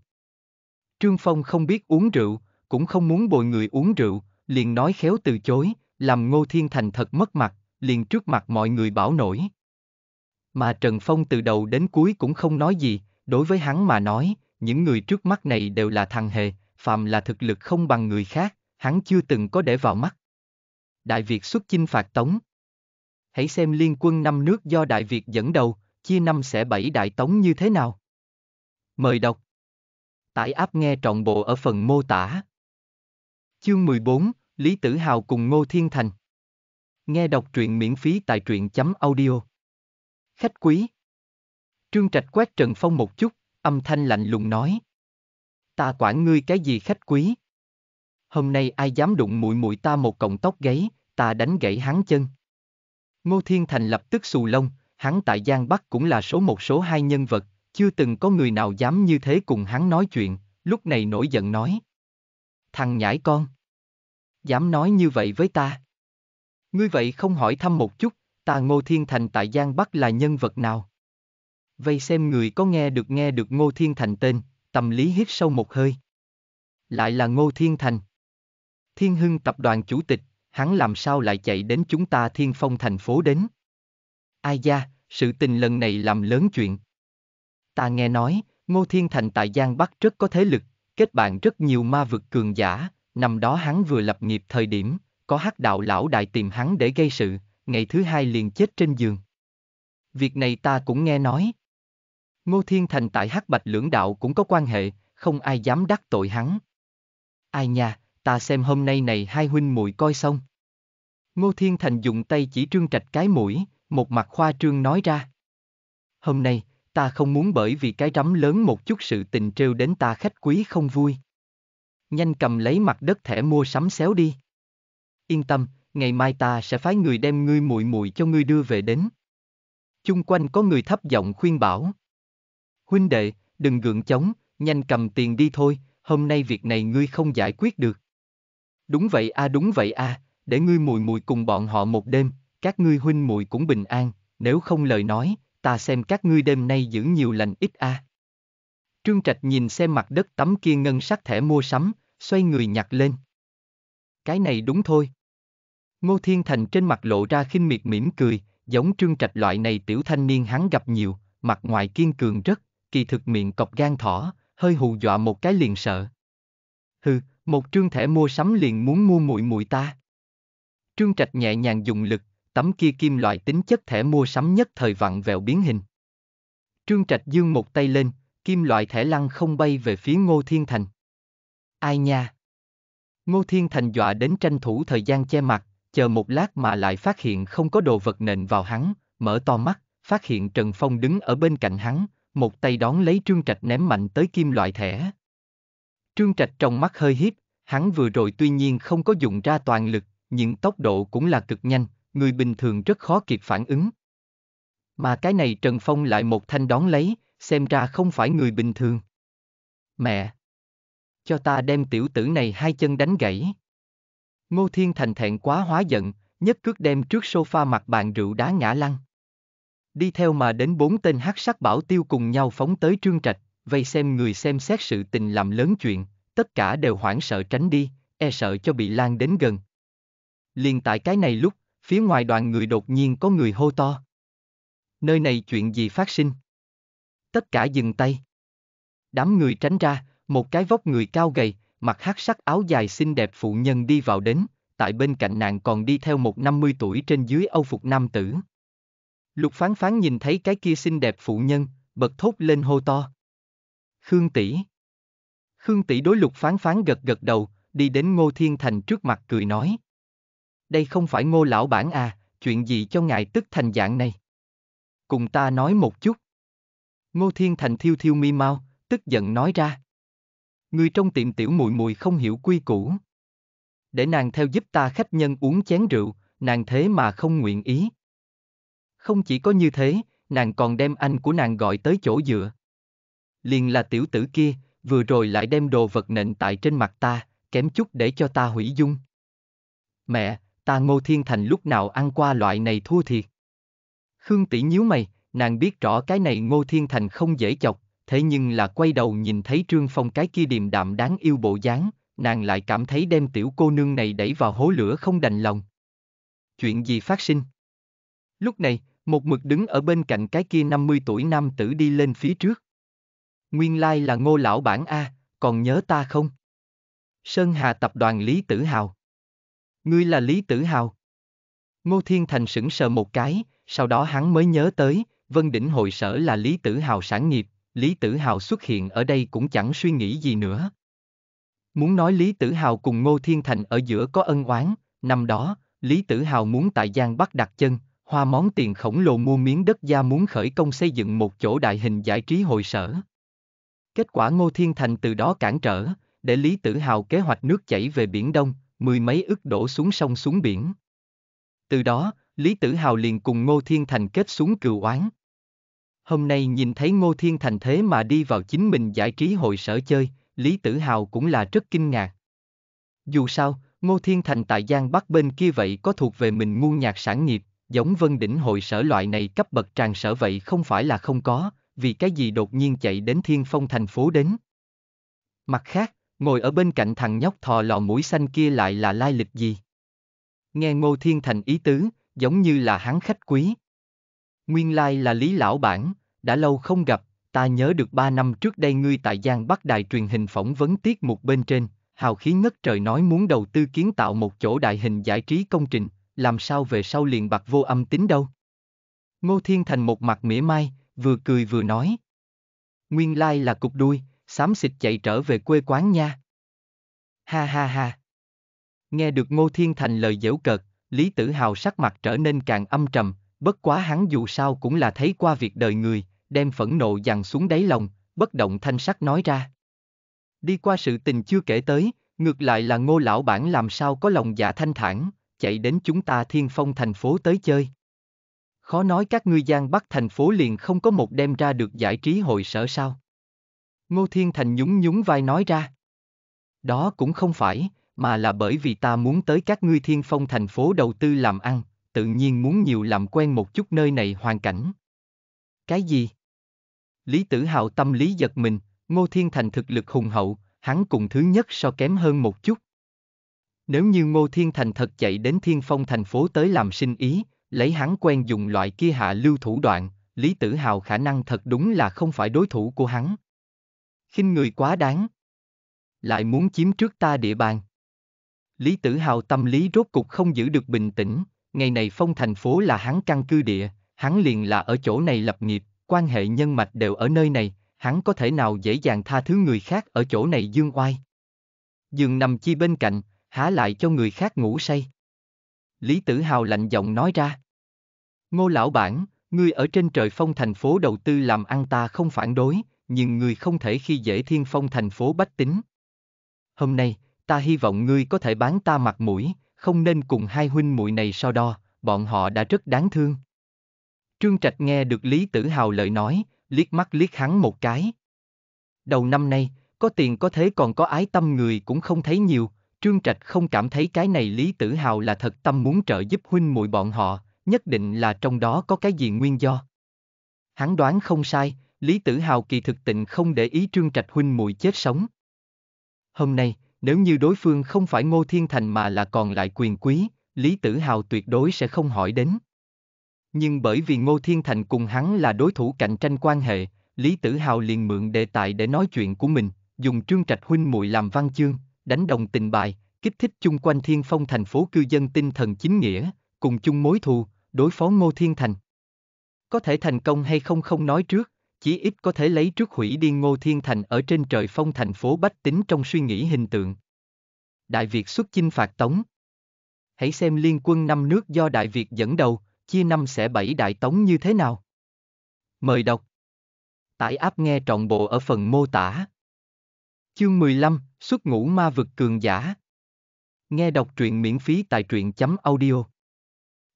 Trương Phong không biết uống rượu, cũng không muốn bồi người uống rượu, liền nói khéo từ chối, làm Ngô Thiên Thành thật mất mặt, liền trước mặt mọi người bảo nổi. Mà Trần Phong từ đầu đến cuối cũng không nói gì, đối với hắn mà nói, những người trước mắt này đều là thằng hề, phàm là thực lực không bằng người khác, hắn chưa từng có để vào mắt. Đại Việt xuất chinh phạt Tống Hãy xem liên quân năm nước do Đại Việt dẫn đầu, chia năm sẽ bảy Đại Tống như thế nào. Mời đọc. Tải áp nghe trọn bộ ở phần mô tả. Chương 14, Lý Tử Hào cùng Ngô Thiên Thành. Nghe đọc truyện miễn phí tại truyện chấm audio. Khách quý. Trương Trạch quét Trần Phong một chút, âm thanh lạnh lùng nói. Ta quản ngươi cái gì khách quý? Hôm nay ai dám đụng mũi mũi ta một cọng tóc gáy, ta đánh gãy hắn chân. Ngô Thiên Thành lập tức xù lông, hắn tại Giang Bắc cũng là số một số hai nhân vật, chưa từng có người nào dám như thế cùng hắn nói chuyện, lúc này nổi giận nói. Thằng nhãi con dám nói như vậy với ta. Ngươi vậy không hỏi thăm một chút, ta Ngô Thiên Thành tại Giang Bắc là nhân vật nào? Vây xem người có nghe được nghe được Ngô Thiên Thành tên, tâm lý hít sâu một hơi. Lại là Ngô Thiên Thành. Thiên Hưng tập đoàn chủ tịch, hắn làm sao lại chạy đến chúng ta Thiên Phong thành phố đến? Ai da, sự tình lần này làm lớn chuyện. Ta nghe nói, Ngô Thiên Thành tại Giang Bắc rất có thế lực, kết bạn rất nhiều ma vực cường giả, năm đó hắn vừa lập nghiệp thời điểm, có hắc đạo lão đại tìm hắn để gây sự, ngày thứ hai liền chết trên giường. Việc này ta cũng nghe nói. Ngô Thiên Thành tại hắc bạch lưỡng đạo cũng có quan hệ, không ai dám đắc tội hắn. Ai nha, ta xem hôm nay này hai huynh muội coi xong. Ngô Thiên Thành dùng tay chỉ trương trạch cái mũi, một mặt khoa trương nói ra. Hôm nay, ta không muốn bởi vì cái rắm lớn một chút sự tình trêu đến ta khách quý không vui nhanh cầm lấy mặt đất thẻ mua sắm xéo đi. Yên tâm, ngày mai ta sẽ phái người đem ngươi muội muội cho ngươi đưa về đến. Chung quanh có người thấp giọng khuyên bảo. Huynh đệ, đừng gượng chống, nhanh cầm tiền đi thôi, hôm nay việc này ngươi không giải quyết được. Đúng vậy a à, đúng vậy a, à, để ngươi muội muội cùng bọn họ một đêm, các ngươi huynh muội cũng bình an, nếu không lời nói, ta xem các ngươi đêm nay giữ nhiều lành ít a. À. Trương Trạch nhìn xem mặt đất tấm kia ngân sắc thẻ mua sắm, xoay người nhặt lên. Cái này đúng thôi. Ngô Thiên Thành trên mặt lộ ra khinh miệt mỉm cười, giống Trương Trạch loại này tiểu thanh niên hắn gặp nhiều, mặt ngoài kiên cường rất, kỳ thực miệng cọc gan thỏ, hơi hù dọa một cái liền sợ. Hừ, một trương thẻ mua sắm liền muốn mua muội muội ta. Trương Trạch nhẹ nhàng dùng lực, tấm kia kim loại tính chất thẻ mua sắm nhất thời vặn vẹo biến hình. Trương Trạch dương một tay lên, kim loại thẻ lăn không bay về phía Ngô Thiên Thành. Ai nha? Ngô Thiên Thành dọa đến tranh thủ thời gian che mặt, chờ một lát mà lại phát hiện không có đồ vật nện vào hắn, mở to mắt, phát hiện Trần Phong đứng ở bên cạnh hắn, một tay đón lấy Trương Trạch ném mạnh tới kim loại thẻ. Trương Trạch trong mắt hơi hiếp, hắn vừa rồi tuy nhiên không có dùng ra toàn lực, nhưng tốc độ cũng là cực nhanh, người bình thường rất khó kịp phản ứng. Mà cái này Trần Phong lại một thanh đón lấy, xem ra không phải người bình thường. Mẹ! Cho ta đem tiểu tử này hai chân đánh gãy. Ngô Thiên Thành thẹn quá hóa giận, nhất cước đem trước sofa mặt bàn rượu đá ngã lăn. Đi theo mà đến bốn tên hắc sắc bảo tiêu cùng nhau phóng tới trương trạch, vây xem người xem xét sự tình làm lớn chuyện, tất cả đều hoảng sợ tránh đi, e sợ cho bị lan đến gần. Liền tại cái này lúc, phía ngoài đoàn người đột nhiên có người hô to. Nơi này chuyện gì phát sinh? tất cả dừng tay. Đám người tránh ra, một cái vóc người cao gầy, mặc hát sắc áo dài xinh đẹp phụ nhân đi vào đến, tại bên cạnh nàng còn đi theo một năm mươi tuổi trên dưới âu phục nam tử. Lục phán phán nhìn thấy cái kia xinh đẹp phụ nhân, bật thốt lên hô to. Khương tỷ. Khương tỷ đối lục phán phán gật gật đầu, đi đến Ngô Thiên Thành trước mặt cười nói. Đây không phải Ngô lão bản à, chuyện gì cho ngài tức thành dạng này. Cùng ta nói một chút. Ngô Thiên Thành thiêu thiêu mi mau, tức giận nói ra. Người trong tiệm tiểu mùi mùi không hiểu quy củ. Để nàng theo giúp ta khách nhân uống chén rượu, nàng thế mà không nguyện ý. Không chỉ có như thế, nàng còn đem anh của nàng gọi tới chỗ dựa. Liền là tiểu tử kia, vừa rồi lại đem đồ vật nện tại trên mặt ta, kém chút để cho ta hủy dung. Mẹ, ta Ngô Thiên Thành lúc nào ăn qua loại này thua thiệt. Khương tỷ nhíu mày, nàng biết rõ cái này Ngô Thiên Thành không dễ chọc, thế nhưng là quay đầu nhìn thấy Trương Phong cái kia điềm đạm đáng yêu bộ dáng, nàng lại cảm thấy đem tiểu cô nương này đẩy vào hố lửa không đành lòng. Chuyện gì phát sinh? Lúc này, một mực đứng ở bên cạnh cái kia 50 tuổi nam tử đi lên phía trước. Nguyên lai là ngô lão bản A, còn nhớ ta không? Sơn Hà tập đoàn Lý Tử Hào. Ngươi là Lý Tử Hào. Ngô Thiên Thành sững sờ một cái, sau đó hắn mới nhớ tới, Vân Đỉnh hội sở là Lý Tử Hào sản nghiệp, Lý Tử Hào xuất hiện ở đây cũng chẳng suy nghĩ gì nữa. Muốn nói Lý Tử Hào cùng Ngô Thiên Thành ở giữa có ân oán, năm đó, Lý Tử Hào muốn tại Giang Bắc đặt chân, hoa món tiền khổng lồ mua miếng đất gia muốn khởi công xây dựng một chỗ đại hình giải trí hội sở. Kết quả Ngô Thiên Thành từ đó cản trở, để Lý Tử Hào kế hoạch nước chảy về Biển Đông, mười mấy ức đổ xuống sông xuống biển. Từ đó, Lý Tử Hào liền cùng Ngô Thiên Thành kết xuống cừu oán, Hôm nay nhìn thấy Ngô Thiên Thành thế mà đi vào chính mình giải trí hội sở chơi, Lý Tử Hào cũng là rất kinh ngạc. Dù sao, Ngô Thiên Thành tại Giang Bắc bên kia vậy có thuộc về mình ngu nhạc sản nghiệp, giống vân đỉnh hội sở loại này cấp bậc tràn sở vậy không phải là không có, vì cái gì đột nhiên chạy đến thiên phong thành phố đến. Mặt khác, ngồi ở bên cạnh thằng nhóc thò lò mũi xanh kia lại là lai lịch gì? Nghe Ngô Thiên Thành ý tứ, giống như là hắn khách quý. Nguyên lai là Lý Lão Bản, đã lâu không gặp, ta nhớ được ba năm trước đây ngươi tại Giang Bắc Đài truyền hình phỏng vấn tiết mục bên trên, hào khí ngất trời nói muốn đầu tư kiến tạo một chỗ đại hình giải trí công trình, làm sao về sau liền bạc vô âm tính đâu. Ngô Thiên Thành một mặt mỉa mai, vừa cười vừa nói. Nguyên lai là cục đuôi, xám xịt chạy trở về quê quán nha. Ha ha ha. Nghe được Ngô Thiên Thành lời dễu cợt, Lý Tử Hào sắc mặt trở nên càng âm trầm, bất quá hắn dù sao cũng là thấy qua việc đời người, đem phẫn nộ dằn xuống đáy lòng, bất động thanh sắc nói ra. Đi qua sự tình chưa kể tới, ngược lại là ngô lão bản làm sao có lòng dạ thanh thản, chạy đến chúng ta thiên phong thành phố tới chơi. Khó nói các ngươi giang bắt thành phố liền không có một đem ra được giải trí hội sở sao. Ngô Thiên Thành nhún nhún vai nói ra. Đó cũng không phải, mà là bởi vì ta muốn tới các ngươi thiên phong thành phố đầu tư làm ăn, tự nhiên muốn nhiều làm quen một chút nơi này hoàn cảnh. Cái gì? Lý Tử Hào tâm lý giật mình, Ngô Thiên Thành thực lực hùng hậu, hắn cùng thứ nhất so kém hơn một chút. Nếu như Ngô Thiên Thành thật chạy đến Thiên Phong thành phố tới làm sinh ý, lấy hắn quen dùng loại kia hạ lưu thủ đoạn, Lý Tử Hào khả năng thật đúng là không phải đối thủ của hắn. khinh người quá đáng. Lại muốn chiếm trước ta địa bàn. Lý Tử Hào tâm lý rốt cục không giữ được bình tĩnh, ngày này phong thành phố là hắn căn cư địa, hắn liền là ở chỗ này lập nghiệp, quan hệ nhân mạch đều ở nơi này, hắn có thể nào dễ dàng tha thứ người khác ở chỗ này dương oai. Giường nằm chi bên cạnh, há lại cho người khác ngủ say. Lý Tử Hào lạnh giọng nói ra. Ngô lão bản, ngươi ở trên trời phong thành phố đầu tư làm ăn ta không phản đối, nhưng ngươi không thể khi dễ thiên phong thành phố bách tính. Hôm nay, ta hy vọng ngươi có thể bán ta mặt mũi, không nên cùng hai huynh muội này so đo, bọn họ đã rất đáng thương. Trương Trạch nghe được Lý Tử Hào lời nói, liếc mắt liếc hắn một cái. Đầu năm nay, có tiền có thế còn có ái tâm người cũng không thấy nhiều, Trương Trạch không cảm thấy cái này Lý Tử Hào là thật tâm muốn trợ giúp huynh muội bọn họ, nhất định là trong đó có cái gì nguyên do. Hắn đoán không sai, Lý Tử Hào kỳ thực tịnh không để ý Trương Trạch huynh muội chết sống. Hôm nay, nếu như đối phương không phải Ngô Thiên Thành mà là còn lại quyền quý, Lý Tử Hào tuyệt đối sẽ không hỏi đến. Nhưng bởi vì Ngô Thiên Thành cùng hắn là đối thủ cạnh tranh quan hệ, Lý Tử Hào liền mượn đề tài để nói chuyện của mình, dùng trương trạch huynh muội làm văn chương, đánh đồng tình bài, kích thích chung quanh thiên phong thành phố cư dân tinh thần chính nghĩa, cùng chung mối thù, đối phó Ngô Thiên Thành. Có thể thành công hay không không nói trước, chí ít có thể lấy trước hủy điên Ngô Thiên Thành ở trên trời phong thành phố Bách Tính trong suy nghĩ hình tượng. Đại Việt xuất chinh phạt Tống Hãy xem liên quân năm nước do Đại Việt dẫn đầu, chia năm sẽ bảy Đại Tống như thế nào. Mời đọc. Tải áp nghe trọn bộ ở phần mô tả. Chương 15, xuất ngũ ma vực cường giả. Nghe đọc truyện miễn phí tại truyện chấm audio.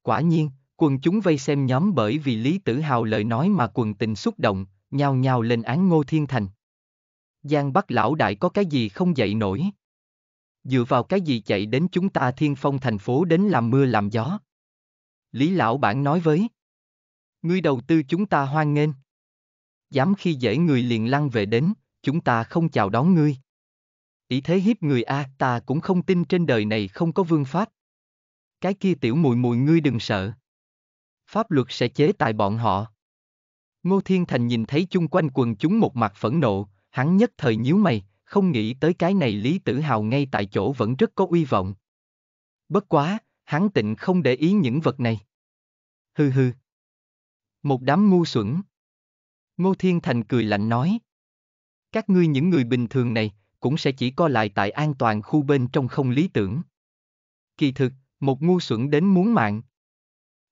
Quả nhiên, quần chúng vây xem nhóm bởi vì Lý Tử Hào lời nói mà quần tình xúc động, nhào nhào lên án Ngô Thiên Thành. Giang Bắc lão đại có cái gì không dậy nổi? Dựa vào cái gì chạy đến chúng ta thiên phong thành phố đến làm mưa làm gió? Lý lão bản nói với. Ngươi đầu tư chúng ta hoan nghênh. Dám khi dễ người liền lăng về đến, chúng ta không chào đón ngươi. Ý thế hiếp người A, ta cũng không tin trên đời này không có vương pháp. Cái kia tiểu mùi mùi ngươi đừng sợ. Pháp luật sẽ chế tài bọn họ. Ngô Thiên Thành nhìn thấy chung quanh quần chúng một mặt phẫn nộ, hắn nhất thời nhíu mày, không nghĩ tới cái này Lý Tử Hào ngay tại chỗ vẫn rất có uy vọng. Bất quá, hắn tịnh không để ý những vật này. Hừ hừ. Một đám ngu xuẩn. Ngô Thiên Thành cười lạnh nói. Các ngươi những người bình thường này, cũng sẽ chỉ co lại tại an toàn khu bên trong không lý tưởng. Kỳ thực, một ngu xuẩn đến muốn mạng.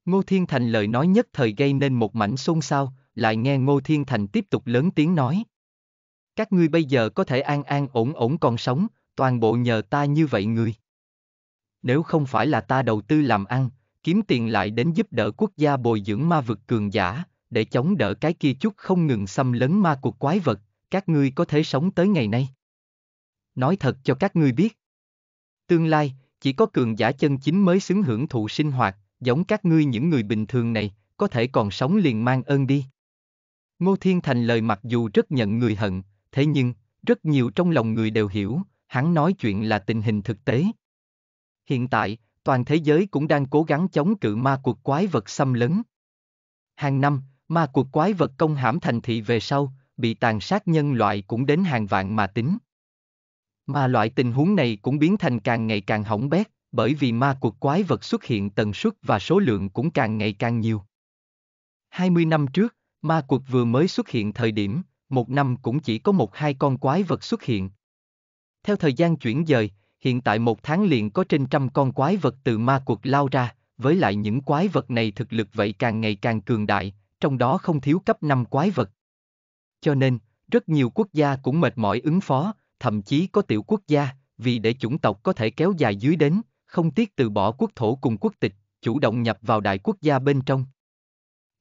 Ngô Thiên Thành lời nói nhất thời gây nên một mảnh xôn xao, lại nghe Ngô Thiên Thành tiếp tục lớn tiếng nói. Các ngươi bây giờ có thể an an ổn ổn còn sống, toàn bộ nhờ ta như vậy người. Nếu không phải là ta đầu tư làm ăn, kiếm tiền lại đến giúp đỡ quốc gia bồi dưỡng ma vực cường giả, để chống đỡ cái kia chút không ngừng xâm lấn ma cuộc quái vật, các ngươi có thể sống tới ngày nay. Nói thật cho các ngươi biết. Tương lai, chỉ có cường giả chân chính mới xứng hưởng thụ sinh hoạt, giống các ngươi những người bình thường này, có thể còn sống liền mang ơn đi. Ngô Thiên Thành lời mặc dù rất nhận người hận, thế nhưng, rất nhiều trong lòng người đều hiểu, hắn nói chuyện là tình hình thực tế. Hiện tại, toàn thế giới cũng đang cố gắng chống cự ma cuộc quái vật xâm lấn. Hàng năm, ma cuộc quái vật công hãm thành thị về sau, bị tàn sát nhân loại cũng đến hàng vạn mà tính. Mà loại tình huống này cũng biến thành càng ngày càng hỏng bét, bởi vì ma cuộc quái vật xuất hiện tần suất và số lượng cũng càng ngày càng nhiều. 20 năm trước, Ma quật vừa mới xuất hiện thời điểm, một năm cũng chỉ có một hai con quái vật xuất hiện. Theo thời gian chuyển dời, hiện tại một tháng liền có trên trăm con quái vật từ ma quật lao ra, với lại những quái vật này thực lực vậy càng ngày càng cường đại, trong đó không thiếu cấp 5 quái vật. Cho nên, rất nhiều quốc gia cũng mệt mỏi ứng phó, thậm chí có tiểu quốc gia, vì để chủng tộc có thể kéo dài dưới đến, không tiếc từ bỏ quốc thổ cùng quốc tịch, chủ động nhập vào đại quốc gia bên trong.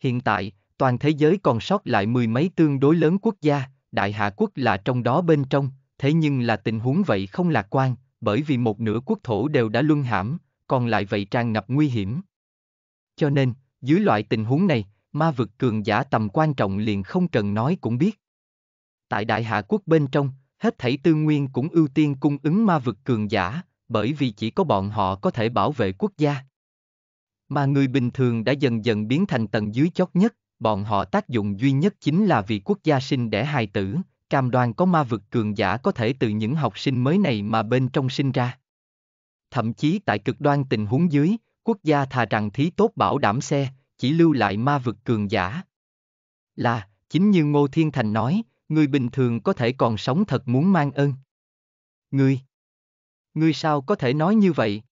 Hiện tại, toàn thế giới còn sót lại mười mấy tương đối lớn quốc gia, đại hạ quốc là trong đó bên trong, thế nhưng là tình huống vậy không lạc quan, bởi vì một nửa quốc thổ đều đã luân hãm, còn lại vậy tràn ngập nguy hiểm. Cho nên, dưới loại tình huống này, ma vực cường giả tầm quan trọng liền không cần nói cũng biết. Tại đại hạ quốc bên trong, hết thảy tư nguyên cũng ưu tiên cung ứng ma vực cường giả, bởi vì chỉ có bọn họ có thể bảo vệ quốc gia. Mà người bình thường đã dần dần biến thành tầng dưới chót nhất, bọn họ tác dụng duy nhất chính là vì quốc gia sinh đẻ hài tử, cam đoan có ma vực cường giả có thể từ những học sinh mới này mà bên trong sinh ra. Thậm chí tại cực đoan tình huống dưới, quốc gia thà rằng thí tốt bảo đảm xe, chỉ lưu lại ma vực cường giả. Là, chính như Ngô Thiên Thành nói, người bình thường có thể còn sống thật muốn mang ơn. Ngươi! Ngươi sao có thể nói như vậy?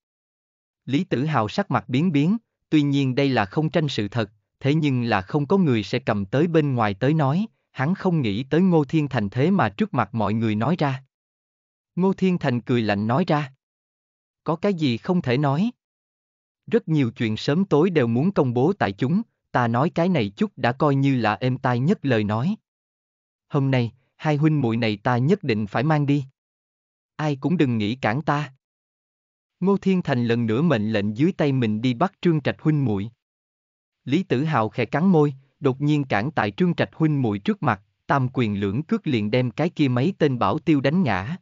Lý Tử Hào sắc mặt biến biến, tuy nhiên đây là không tranh sự thật, thế nhưng là không có người sẽ cầm tới bên ngoài tới nói, hắn không nghĩ tới Ngô Thiên Thành thế mà trước mặt mọi người nói ra. Ngô Thiên Thành cười lạnh nói ra. Có cái gì không thể nói? Rất nhiều chuyện sớm tối đều muốn công bố tại chúng, ta nói cái này chút đã coi như là êm tai nhất lời nói. Hôm nay, hai huynh muội này ta nhất định phải mang đi. Ai cũng đừng nghĩ cản ta. Ngô Thiên Thành lần nữa mệnh lệnh dưới tay mình đi bắt Trương Trạch huynh muội. Lý Tử Hào khẽ cắn môi, đột nhiên cản tại Trương Trạch huynh muội trước mặt, tam quyền lưỡng cước liền đem cái kia mấy tên bảo tiêu đánh ngã.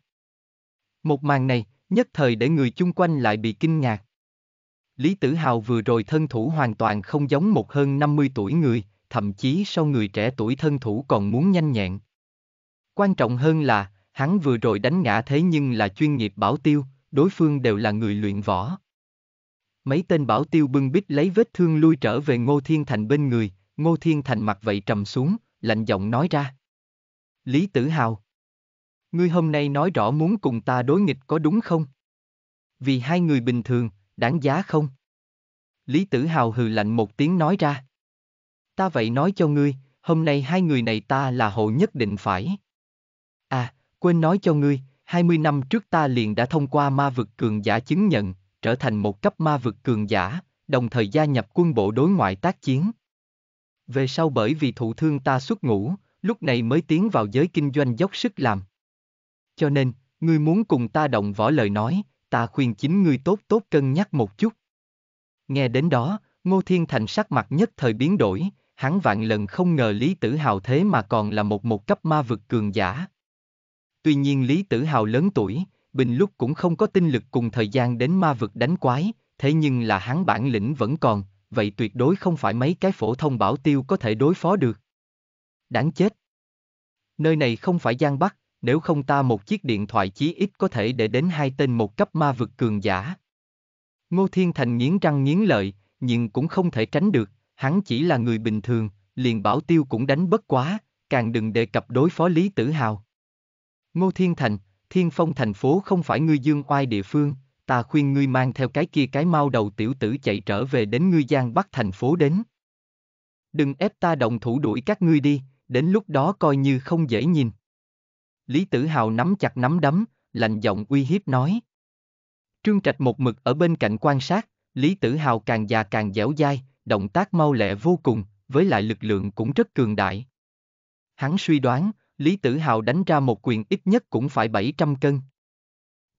Một màn này, nhất thời để người chung quanh lại bị kinh ngạc. Lý Tử Hào vừa rồi thân thủ hoàn toàn không giống một hơn 50 tuổi người, thậm chí sau người trẻ tuổi thân thủ còn muốn nhanh nhẹn. Quan trọng hơn là, hắn vừa rồi đánh ngã thế nhưng là chuyên nghiệp bảo tiêu, đối phương đều là người luyện võ. Mấy tên bảo tiêu bưng bít lấy vết thương lui trở về Ngô Thiên Thành bên người, Ngô Thiên Thành mặt vậy trầm xuống, lạnh giọng nói ra. Lý Tử Hào. Ngươi hôm nay nói rõ muốn cùng ta đối nghịch có đúng không? Vì hai người bình thường, đáng giá không? Lý Tử Hào hừ lạnh một tiếng nói ra. Ta vậy nói cho ngươi, hôm nay hai người này ta là hộ nhất định phải. À, quên nói cho ngươi, 20 năm trước ta liền đã thông qua ma vực cường giả chứng nhận, trở thành một cấp ma vực cường giả, đồng thời gia nhập quân bộ đối ngoại tác chiến. Về sau bởi vì thụ thương ta xuất ngũ, lúc này mới tiến vào giới kinh doanh dốc sức làm. Cho nên, ngươi muốn cùng ta động võ lời nói, ta khuyên chính ngươi tốt tốt cân nhắc một chút. Nghe đến đó, Ngô Thiên Thành sắc mặt nhất thời biến đổi, hắn vạn lần không ngờ Lý Tử Hào thế mà còn là một một cấp ma vực cường giả. Tuy nhiên Lý Tử Hào lớn tuổi, Bình lúc cũng không có tinh lực cùng thời gian đến ma vực đánh quái, thế nhưng là hắn bản lĩnh vẫn còn, vậy tuyệt đối không phải mấy cái phổ thông bảo tiêu có thể đối phó được. Đáng chết. Nơi này không phải gian Bắc, nếu không ta một chiếc điện thoại chí ít có thể để đến hai tên một cấp ma vực cường giả. Ngô Thiên Thành nghiến răng nghiến lợi, nhưng cũng không thể tránh được, hắn chỉ là người bình thường, liền bảo tiêu cũng đánh bất quá, càng đừng đề cập đối phó Lý Tử Hào. Ngô Thiên Thành, thiên phong thành phố không phải ngươi dương oai địa phương, ta khuyên ngươi mang theo cái kia cái mau đầu tiểu tử chạy trở về đến ngươi giang bắc thành phố đến. Đừng ép ta động thủ đuổi các ngươi đi, đến lúc đó coi như không dễ nhìn. Lý Tử Hào nắm chặt nắm đấm, lạnh giọng uy hiếp nói. Trương Trạch một mực ở bên cạnh quan sát, Lý Tử Hào càng già càng dẻo dai, động tác mau lẹ vô cùng, với lại lực lượng cũng rất cường đại. Hắn suy đoán, Lý Tử Hào đánh ra một quyền ít nhất cũng phải 700 cân.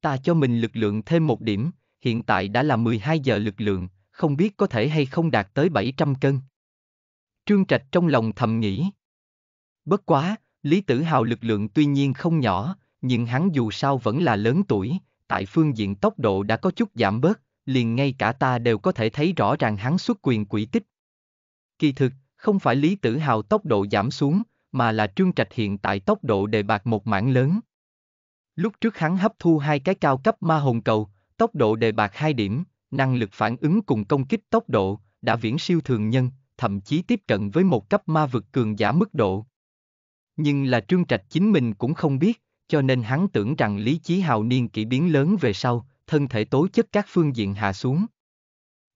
Ta cho mình lực lượng thêm một điểm, hiện tại đã là 12 giờ lực lượng, không biết có thể hay không đạt tới 700 cân. Trương Trạch trong lòng thầm nghĩ. Bất quá, Lý Tử Hào lực lượng tuy nhiên không nhỏ, nhưng hắn dù sao vẫn là lớn tuổi, tại phương diện tốc độ đã có chút giảm bớt, liền ngay cả ta đều có thể thấy rõ ràng hắn xuất quyền quỷ tích. Kỳ thực, không phải Lý Tử Hào tốc độ giảm xuống, mà là Trương Trạch hiện tại tốc độ đề bạc một mảng lớn. Lúc trước hắn hấp thu hai cái cao cấp ma hồn cầu, tốc độ đề bạc hai điểm, năng lực phản ứng cùng công kích tốc độ, đã viễn siêu thường nhân, thậm chí tiếp cận với một cấp ma vực cường giả mức độ. Nhưng là Trương Trạch chính mình cũng không biết, cho nên hắn tưởng rằng Lý trí Hào niên kỷ biến lớn về sau, thân thể tố chất các phương diện hạ xuống.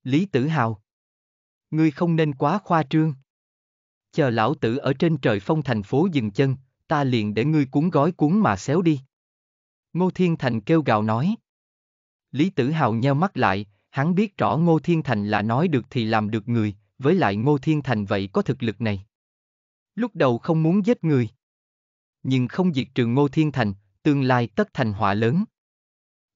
Lý Tử Hào Ngươi không nên quá khoa trương chờ lão tử ở trên trời phong thành phố dừng chân, ta liền để ngươi cuốn gói cuốn mà xéo đi. Ngô Thiên Thành kêu gào nói. Lý Tử Hào nheo mắt lại, hắn biết rõ Ngô Thiên Thành là nói được thì làm được người, với lại Ngô Thiên Thành vậy có thực lực này. Lúc đầu không muốn giết người. Nhưng không diệt trừ Ngô Thiên Thành, tương lai tất thành họa lớn.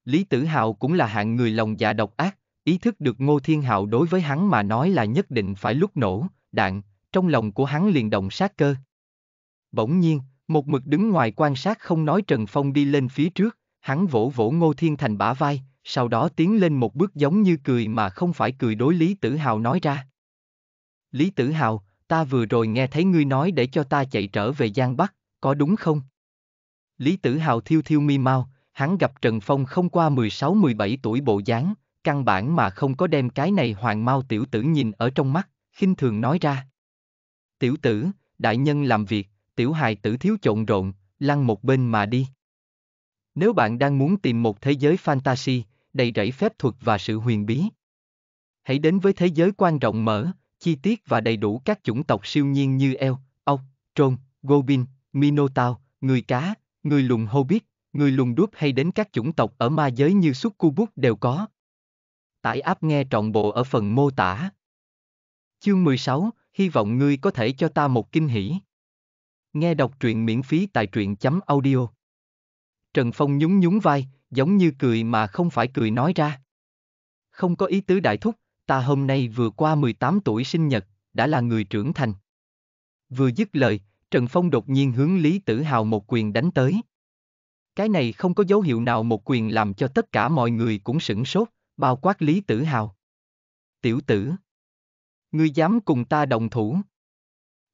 Lý Tử Hào cũng là hạng người lòng dạ độc ác, ý thức được Ngô Thiên Hạo đối với hắn mà nói là nhất định phải lúc nổ, đạn, trong lòng của hắn liền động sát cơ. Bỗng nhiên, một mực đứng ngoài quan sát không nói Trần Phong đi lên phía trước, hắn vỗ vỗ Ngô Thiên Thành bả vai, sau đó tiến lên một bước giống như cười mà không phải cười đối Lý Tử Hào nói ra. Lý Tử Hào, ta vừa rồi nghe thấy ngươi nói để cho ta chạy trở về Giang Bắc, có đúng không? Lý Tử Hào thiêu thiêu mi mau, hắn gặp Trần Phong không qua 16-17 tuổi bộ dáng, căn bản mà không có đem cái này hoàng mau tiểu tử nhìn ở trong mắt, khinh thường nói ra tiểu tử, đại nhân làm việc, tiểu hài tử thiếu trộn rộn, lăn một bên mà đi. Nếu bạn đang muốn tìm một thế giới fantasy, đầy rẫy phép thuật và sự huyền bí, hãy đến với thế giới quan rộng mở, chi tiết và đầy đủ các chủng tộc siêu nhiên như eo, ốc, trôn, Goblin, minotaur, người cá, người lùn hobbit, người lùn đuốc hay đến các chủng tộc ở ma giới như succubus đều có. Tải app nghe trọn bộ ở phần mô tả. Chương 16, hy vọng ngươi có thể cho ta một kinh hỉ. Nghe đọc truyện miễn phí tại truyện chấm audio. Trần Phong nhún nhún vai, giống như cười mà không phải cười nói ra. Không có ý tứ đại thúc, ta hôm nay vừa qua 18 tuổi sinh nhật, đã là người trưởng thành. Vừa dứt lời, Trần Phong đột nhiên hướng Lý Tử Hào một quyền đánh tới. Cái này không có dấu hiệu nào một quyền làm cho tất cả mọi người cũng sửng sốt, bao quát Lý Tử Hào. Tiểu tử Ngươi dám cùng ta đồng thủ.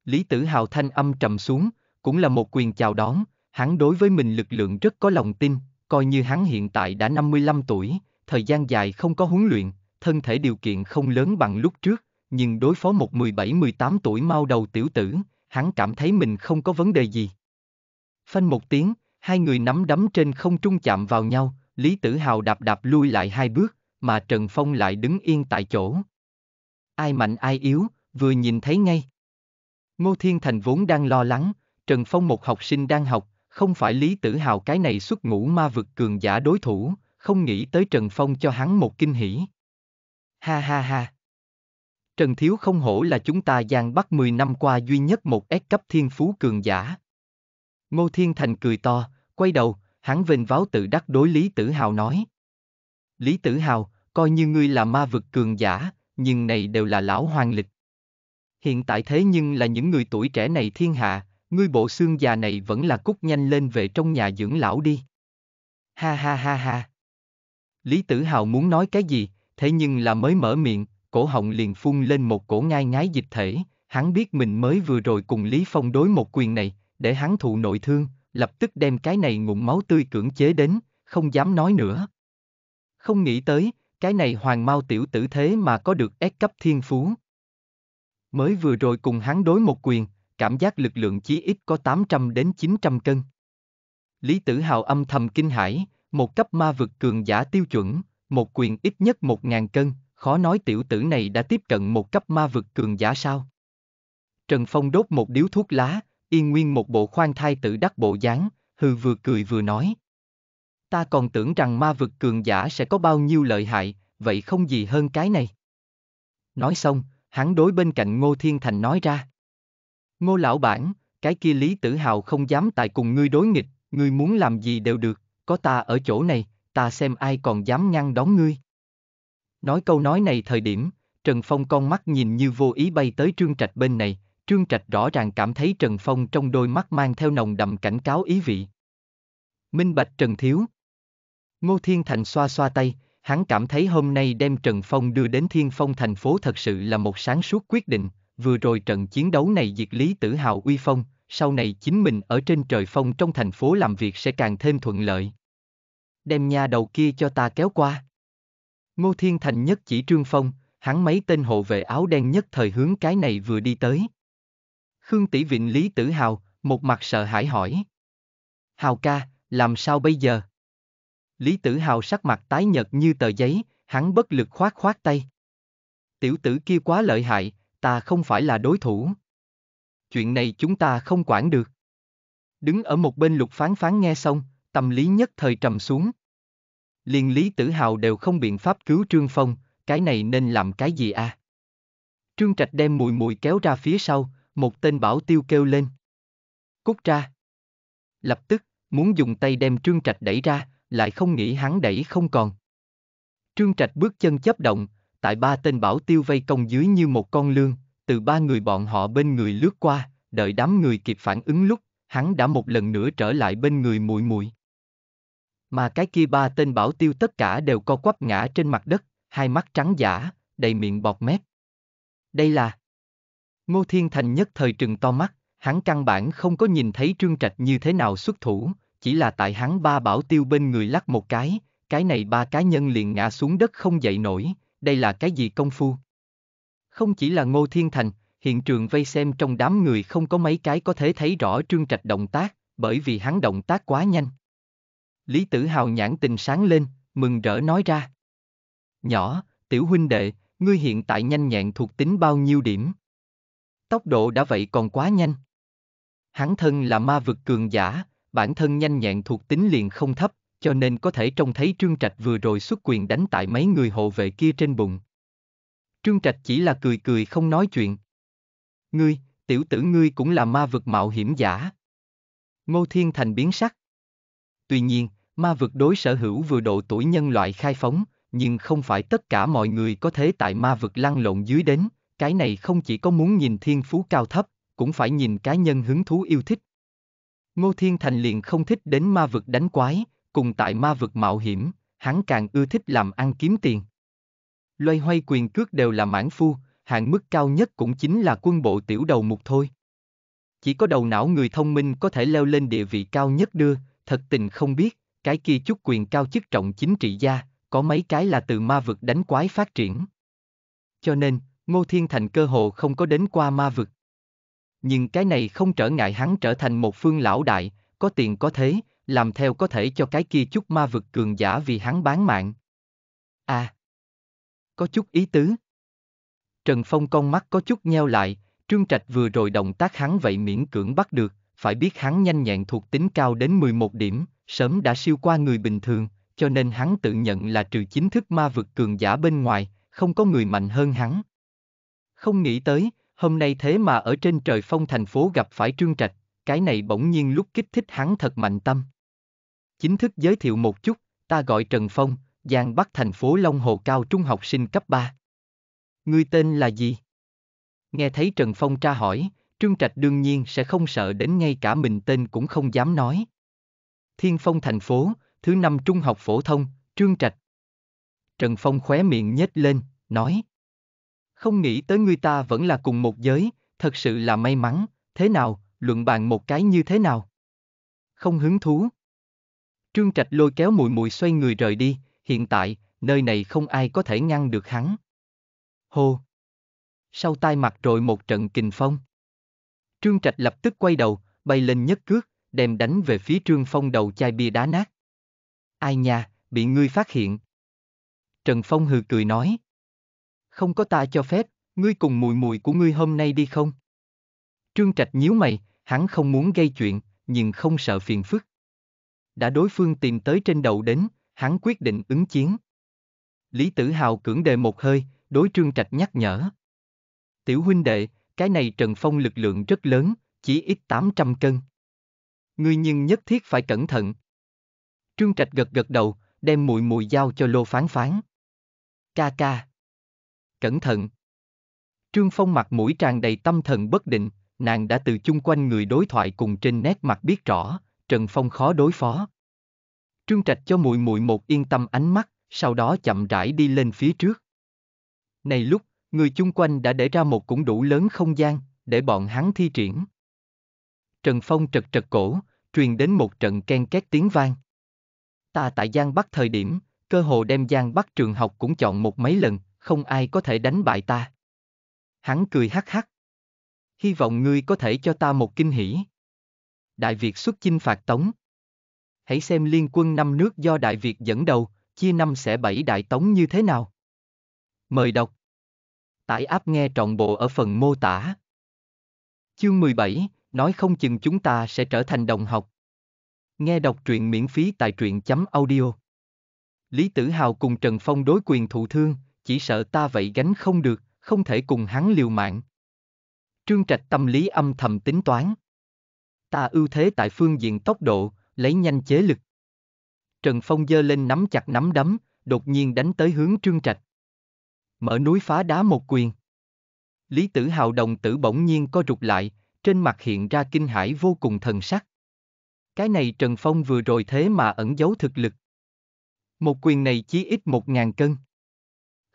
Lý Tử Hào thanh âm trầm xuống, cũng là một quyền chào đón, hắn đối với mình lực lượng rất có lòng tin, coi như hắn hiện tại đã 55 tuổi, thời gian dài không có huấn luyện, thân thể điều kiện không lớn bằng lúc trước, nhưng đối phó một 17-18 tuổi mau đầu tiểu tử, hắn cảm thấy mình không có vấn đề gì. Phanh một tiếng, hai người nắm đấm trên không trung chạm vào nhau, Lý Tử Hào đạp đạp lui lại hai bước, mà Trần Phong lại đứng yên tại chỗ, ai mạnh ai yếu, vừa nhìn thấy ngay. Ngô Thiên Thành vốn đang lo lắng, Trần Phong một học sinh đang học, không phải Lý Tử Hào cái này xuất ngũ ma vực cường giả đối thủ, không nghĩ tới Trần Phong cho hắn một kinh hỉ. Ha ha ha. Trần Thiếu không hổ là chúng ta giang bắt 10 năm qua duy nhất một S cấp thiên phú cường giả. Ngô Thiên Thành cười to, quay đầu, hắn vênh váo tự đắc đối Lý Tử Hào nói. Lý Tử Hào, coi như ngươi là ma vực cường giả, nhưng này đều là lão hoàng lịch. Hiện tại thế nhưng là những người tuổi trẻ này thiên hạ, ngươi bộ xương già này vẫn là cút nhanh lên về trong nhà dưỡng lão đi. Ha ha ha ha. Lý Tử Hào muốn nói cái gì, thế nhưng là mới mở miệng, cổ họng liền phun lên một cổ ngai ngái dịch thể, hắn biết mình mới vừa rồi cùng Lý Phong đối một quyền này, để hắn thụ nội thương, lập tức đem cái này ngụm máu tươi cưỡng chế đến, không dám nói nữa. Không nghĩ tới, cái này hoàng mau tiểu tử thế mà có được s cấp thiên phú. Mới vừa rồi cùng hắn đối một quyền, cảm giác lực lượng chí ít có 800 đến 900 cân. Lý Tử Hào âm thầm kinh hãi, một cấp ma vực cường giả tiêu chuẩn, một quyền ít nhất 1.000 cân, khó nói tiểu tử này đã tiếp cận một cấp ma vực cường giả sao. Trần Phong đốt một điếu thuốc lá, yên nguyên một bộ khoan thai tự đắc bộ dáng, hư vừa cười vừa nói ta còn tưởng rằng ma vực cường giả sẽ có bao nhiêu lợi hại, vậy không gì hơn cái này. Nói xong, hắn đối bên cạnh Ngô Thiên Thành nói ra. Ngô lão bản, cái kia Lý Tử Hào không dám tại cùng ngươi đối nghịch, ngươi muốn làm gì đều được, có ta ở chỗ này, ta xem ai còn dám ngăn đón ngươi. Nói câu nói này thời điểm, Trần Phong con mắt nhìn như vô ý bay tới Trương Trạch bên này, Trương Trạch rõ ràng cảm thấy Trần Phong trong đôi mắt mang theo nồng đậm cảnh cáo ý vị. Minh Bạch Trần Thiếu Ngô Thiên Thành xoa xoa tay, hắn cảm thấy hôm nay đem Trần Phong đưa đến Thiên Phong thành phố thật sự là một sáng suốt quyết định, vừa rồi trận chiến đấu này diệt Lý Tử Hào uy phong, sau này chính mình ở trên trời phong trong thành phố làm việc sẽ càng thêm thuận lợi. Đem nhà đầu kia cho ta kéo qua. Ngô Thiên Thành nhất chỉ Trương Phong, hắn mấy tên hộ vệ áo đen nhất thời hướng cái này vừa đi tới. Khương Tỷ Vịnh Lý Tử Hào, một mặt sợ hãi hỏi. Hào ca, làm sao bây giờ? Lý Tử Hào sắc mặt tái nhợt như tờ giấy, hắn bất lực khoát khoát tay. Tiểu tử kia quá lợi hại, ta không phải là đối thủ. Chuyện này chúng ta không quản được. Đứng ở một bên lục phán phán nghe xong, tâm lý nhất thời trầm xuống. Liên Lý Tử Hào đều không biện pháp cứu Trương Phong, cái này nên làm cái gì à? Trương Trạch đem mùi mùi kéo ra phía sau, một tên bảo tiêu kêu lên. Cút ra. Lập tức, muốn dùng tay đem Trương Trạch đẩy ra, lại không nghĩ hắn đẩy không còn. Trương Trạch bước chân chấp động, tại ba tên bảo tiêu vây công dưới như một con lương, từ ba người bọn họ bên người lướt qua, đợi đám người kịp phản ứng lúc, hắn đã một lần nữa trở lại bên người muội muội. Mà cái kia ba tên bảo tiêu tất cả đều co quắp ngã trên mặt đất, hai mắt trắng giả, đầy miệng bọt mép. Đây là Ngô Thiên Thành nhất thời trừng to mắt, hắn căn bản không có nhìn thấy Trương Trạch như thế nào xuất thủ, chỉ là tại hắn ba bảo tiêu bên người lắc một cái, cái này ba cá nhân liền ngã xuống đất không dậy nổi, đây là cái gì công phu? Không chỉ là Ngô Thiên Thành, hiện trường vây xem trong đám người không có mấy cái có thể thấy rõ Trương Trạch động tác, bởi vì hắn động tác quá nhanh. Lý Tử Hào nhãn tình sáng lên, mừng rỡ nói ra. Nhỏ, tiểu huynh đệ, ngươi hiện tại nhanh nhẹn thuộc tính bao nhiêu điểm? Tốc độ đã vậy còn quá nhanh. Hắn thân là ma vực cường giả, bản thân nhanh nhẹn thuộc tính liền không thấp, cho nên có thể trông thấy Trương Trạch vừa rồi xuất quyền đánh tại mấy người hộ vệ kia trên bụng. Trương Trạch chỉ là cười cười không nói chuyện. Ngươi, tiểu tử ngươi cũng là ma vực mạo hiểm giả. Ngô Thiên Thành biến sắc. Tuy nhiên, ma vực đối sở hữu vừa độ tuổi nhân loại khai phóng, nhưng không phải tất cả mọi người có thế tại ma vực lăn lộn dưới đến, cái này không chỉ có muốn nhìn thiên phú cao thấp, cũng phải nhìn cá nhân hứng thú yêu thích, Ngô Thiên Thành liền không thích đến ma vực đánh quái, cùng tại ma vực mạo hiểm, hắn càng ưa thích làm ăn kiếm tiền. Loay hoay quyền cước đều là mãn phu, hạng mức cao nhất cũng chính là quân bộ tiểu đầu mục thôi. Chỉ có đầu não người thông minh có thể leo lên địa vị cao nhất đưa, thật tình không biết, cái kia chút quyền cao chức trọng chính trị gia, có mấy cái là từ ma vực đánh quái phát triển. Cho nên, Ngô Thiên Thành cơ hồ không có đến qua ma vực nhưng cái này không trở ngại hắn trở thành một phương lão đại, có tiền có thế, làm theo có thể cho cái kia chút ma vực cường giả vì hắn bán mạng. À, có chút ý tứ. Trần Phong con mắt có chút nheo lại, Trương Trạch vừa rồi động tác hắn vậy miễn cưỡng bắt được, phải biết hắn nhanh nhẹn thuộc tính cao đến 11 điểm, sớm đã siêu qua người bình thường, cho nên hắn tự nhận là trừ chính thức ma vực cường giả bên ngoài, không có người mạnh hơn hắn. Không nghĩ tới, Hôm nay thế mà ở trên trời phong thành phố gặp phải Trương Trạch, cái này bỗng nhiên lúc kích thích hắn thật mạnh tâm. Chính thức giới thiệu một chút, ta gọi Trần Phong, Giang Bắc thành phố Long Hồ Cao trung học sinh cấp 3. Ngươi tên là gì? Nghe thấy Trần Phong tra hỏi, Trương Trạch đương nhiên sẽ không sợ đến ngay cả mình tên cũng không dám nói. Thiên Phong thành phố, thứ năm trung học phổ thông, Trương Trạch. Trần Phong khóe miệng nhếch lên, nói. Không nghĩ tới người ta vẫn là cùng một giới, thật sự là may mắn, thế nào, luận bàn một cái như thế nào? Không hứng thú. Trương Trạch lôi kéo mùi mùi xoay người rời đi, hiện tại, nơi này không ai có thể ngăn được hắn. Hô! Sau tai mặt rồi một trận kình phong. Trương Trạch lập tức quay đầu, bay lên nhất cước, đem đánh về phía Trương Phong đầu chai bia đá nát. Ai nha, bị ngươi phát hiện. Trần Phong hừ cười nói không có ta cho phép, ngươi cùng mùi mùi của ngươi hôm nay đi không? Trương Trạch nhíu mày, hắn không muốn gây chuyện, nhưng không sợ phiền phức. Đã đối phương tìm tới trên đầu đến, hắn quyết định ứng chiến. Lý Tử Hào cưỡng đề một hơi, đối Trương Trạch nhắc nhở. Tiểu huynh đệ, cái này Trần Phong lực lượng rất lớn, chỉ ít 800 cân. Ngươi nhưng nhất thiết phải cẩn thận. Trương Trạch gật gật đầu, đem mùi mùi dao cho Lô Phán Phán. Ca ca cẩn thận. Trương Phong mặt mũi tràn đầy tâm thần bất định, nàng đã từ chung quanh người đối thoại cùng trên nét mặt biết rõ, Trần Phong khó đối phó. Trương Trạch cho Mùi Mùi một yên tâm ánh mắt, sau đó chậm rãi đi lên phía trước. Này lúc, người chung quanh đã để ra một cũng đủ lớn không gian, để bọn hắn thi triển. Trần Phong trật trật cổ, truyền đến một trận ken két tiếng vang. Ta tại Giang Bắc thời điểm, cơ hồ đem Giang Bắc trường học cũng chọn một mấy lần, không ai có thể đánh bại ta. Hắn cười hắc hắc. Hy vọng ngươi có thể cho ta một kinh hỉ. Đại Việt xuất chinh phạt Tống. Hãy xem liên quân năm nước do Đại Việt dẫn đầu, chia năm sẽ bảy Đại Tống như thế nào. Mời đọc. Tải áp nghe trọn bộ ở phần mô tả. Chương 17, nói không chừng chúng ta sẽ trở thành đồng học. Nghe đọc truyện miễn phí tại truyện.audio. chấm Lý Tử Hào cùng Trần Phong đối quyền thụ thương, chỉ sợ ta vậy gánh không được, không thể cùng hắn liều mạng. Trương Trạch tâm lý âm thầm tính toán. Ta ưu thế tại phương diện tốc độ, lấy nhanh chế lực. Trần Phong giơ lên nắm chặt nắm đấm, đột nhiên đánh tới hướng Trương Trạch. Mở núi phá đá một quyền. Lý Tử Hào đồng tử bỗng nhiên co rụt lại, trên mặt hiện ra kinh hãi vô cùng thần sắc. Cái này Trần Phong vừa rồi thế mà ẩn giấu thực lực. Một quyền này chí ít một ngàn cân.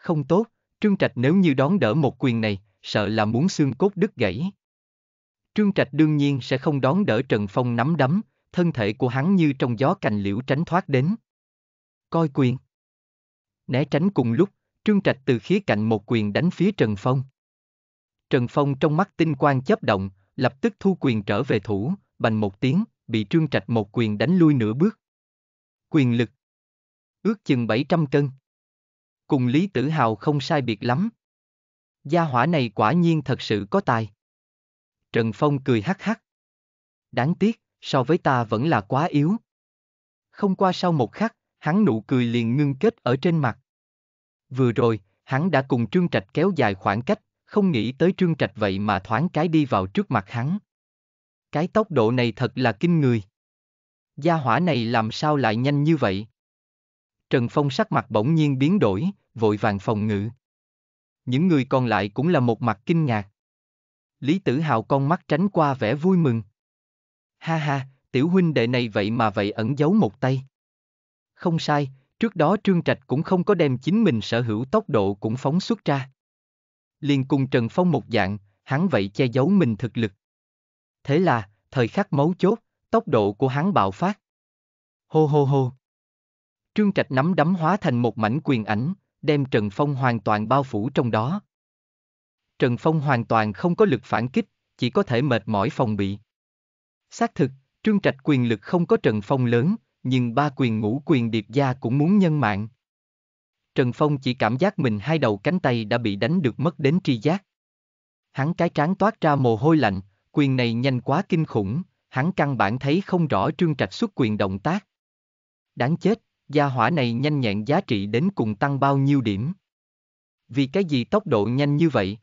Không tốt, Trương Trạch nếu như đón đỡ một quyền này, sợ là muốn xương cốt đứt gãy. Trương Trạch đương nhiên sẽ không đón đỡ Trần Phong nắm đấm, thân thể của hắn như trong gió cành liễu tránh thoát đến. Coi quyền. Né tránh cùng lúc, Trương Trạch từ khía cạnh một quyền đánh phía Trần Phong. Trần Phong trong mắt tinh quang chấp động, lập tức thu quyền trở về thủ, bành một tiếng, bị Trương Trạch một quyền đánh lui nửa bước. Quyền lực. Ước chừng 700 cân cùng Lý Tử Hào không sai biệt lắm. Gia hỏa này quả nhiên thật sự có tài. Trần Phong cười hắc hắc. Đáng tiếc, so với ta vẫn là quá yếu. Không qua sau một khắc, hắn nụ cười liền ngưng kết ở trên mặt. Vừa rồi, hắn đã cùng Trương Trạch kéo dài khoảng cách, không nghĩ tới Trương Trạch vậy mà thoáng cái đi vào trước mặt hắn. Cái tốc độ này thật là kinh người. Gia hỏa này làm sao lại nhanh như vậy? Trần Phong sắc mặt bỗng nhiên biến đổi, vội vàng phòng ngự. Những người còn lại cũng là một mặt kinh ngạc. Lý Tử Hào con mắt tránh qua vẻ vui mừng. Ha ha, tiểu huynh đệ này vậy mà vậy ẩn giấu một tay. Không sai, trước đó Trương Trạch cũng không có đem chính mình sở hữu tốc độ cũng phóng xuất ra. Liền cùng Trần Phong một dạng, hắn vậy che giấu mình thực lực. Thế là, thời khắc mấu chốt, tốc độ của hắn bạo phát. Hô hô hô. Trương Trạch nắm đấm hóa thành một mảnh quyền ảnh, đem Trần Phong hoàn toàn bao phủ trong đó. Trần Phong hoàn toàn không có lực phản kích, chỉ có thể mệt mỏi phòng bị. Xác thực, Trương Trạch quyền lực không có Trần Phong lớn, nhưng ba quyền ngũ quyền điệp gia cũng muốn nhân mạng. Trần Phong chỉ cảm giác mình hai đầu cánh tay đã bị đánh được mất đến tri giác. Hắn cái trán toát ra mồ hôi lạnh, quyền này nhanh quá kinh khủng, hắn căn bản thấy không rõ Trương Trạch xuất quyền động tác. Đáng chết, Gia hỏa này nhanh nhẹn giá trị đến cùng tăng bao nhiêu điểm? Vì cái gì tốc độ nhanh như vậy?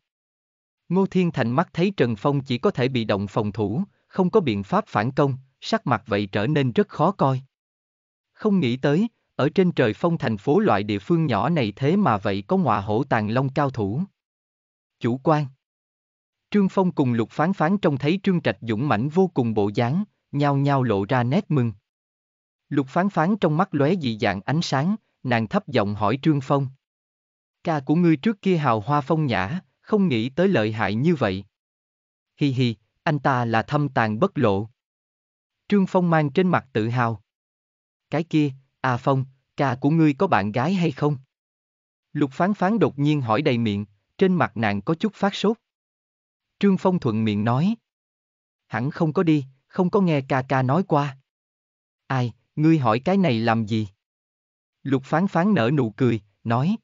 Ngô Thiên Thành mắt thấy Trần Phong chỉ có thể bị động phòng thủ, không có biện pháp phản công, sắc mặt vậy trở nên rất khó coi. Không nghĩ tới, ở trên trời phong thành phố loại địa phương nhỏ này thế mà vậy có ngọa hổ tàn long cao thủ. Chủ quan Trương Phong cùng Lục Phán Phán trông thấy Trương Trạch dũng mãnh vô cùng bộ dáng, nhao nhao lộ ra nét mừng. Lục phán phán trong mắt lóe dị dạng ánh sáng, nàng thấp giọng hỏi Trương Phong. Ca của ngươi trước kia hào hoa phong nhã, không nghĩ tới lợi hại như vậy. Hi hi, anh ta là thâm tàn bất lộ. Trương Phong mang trên mặt tự hào. Cái kia, à Phong, ca của ngươi có bạn gái hay không? Lục phán phán đột nhiên hỏi đầy miệng, trên mặt nàng có chút phát sốt. Trương Phong thuận miệng nói. Hẳn không có đi, không có nghe ca ca nói qua. Ai, ngươi hỏi cái này làm gì? Lục phán phán nở nụ cười, nói.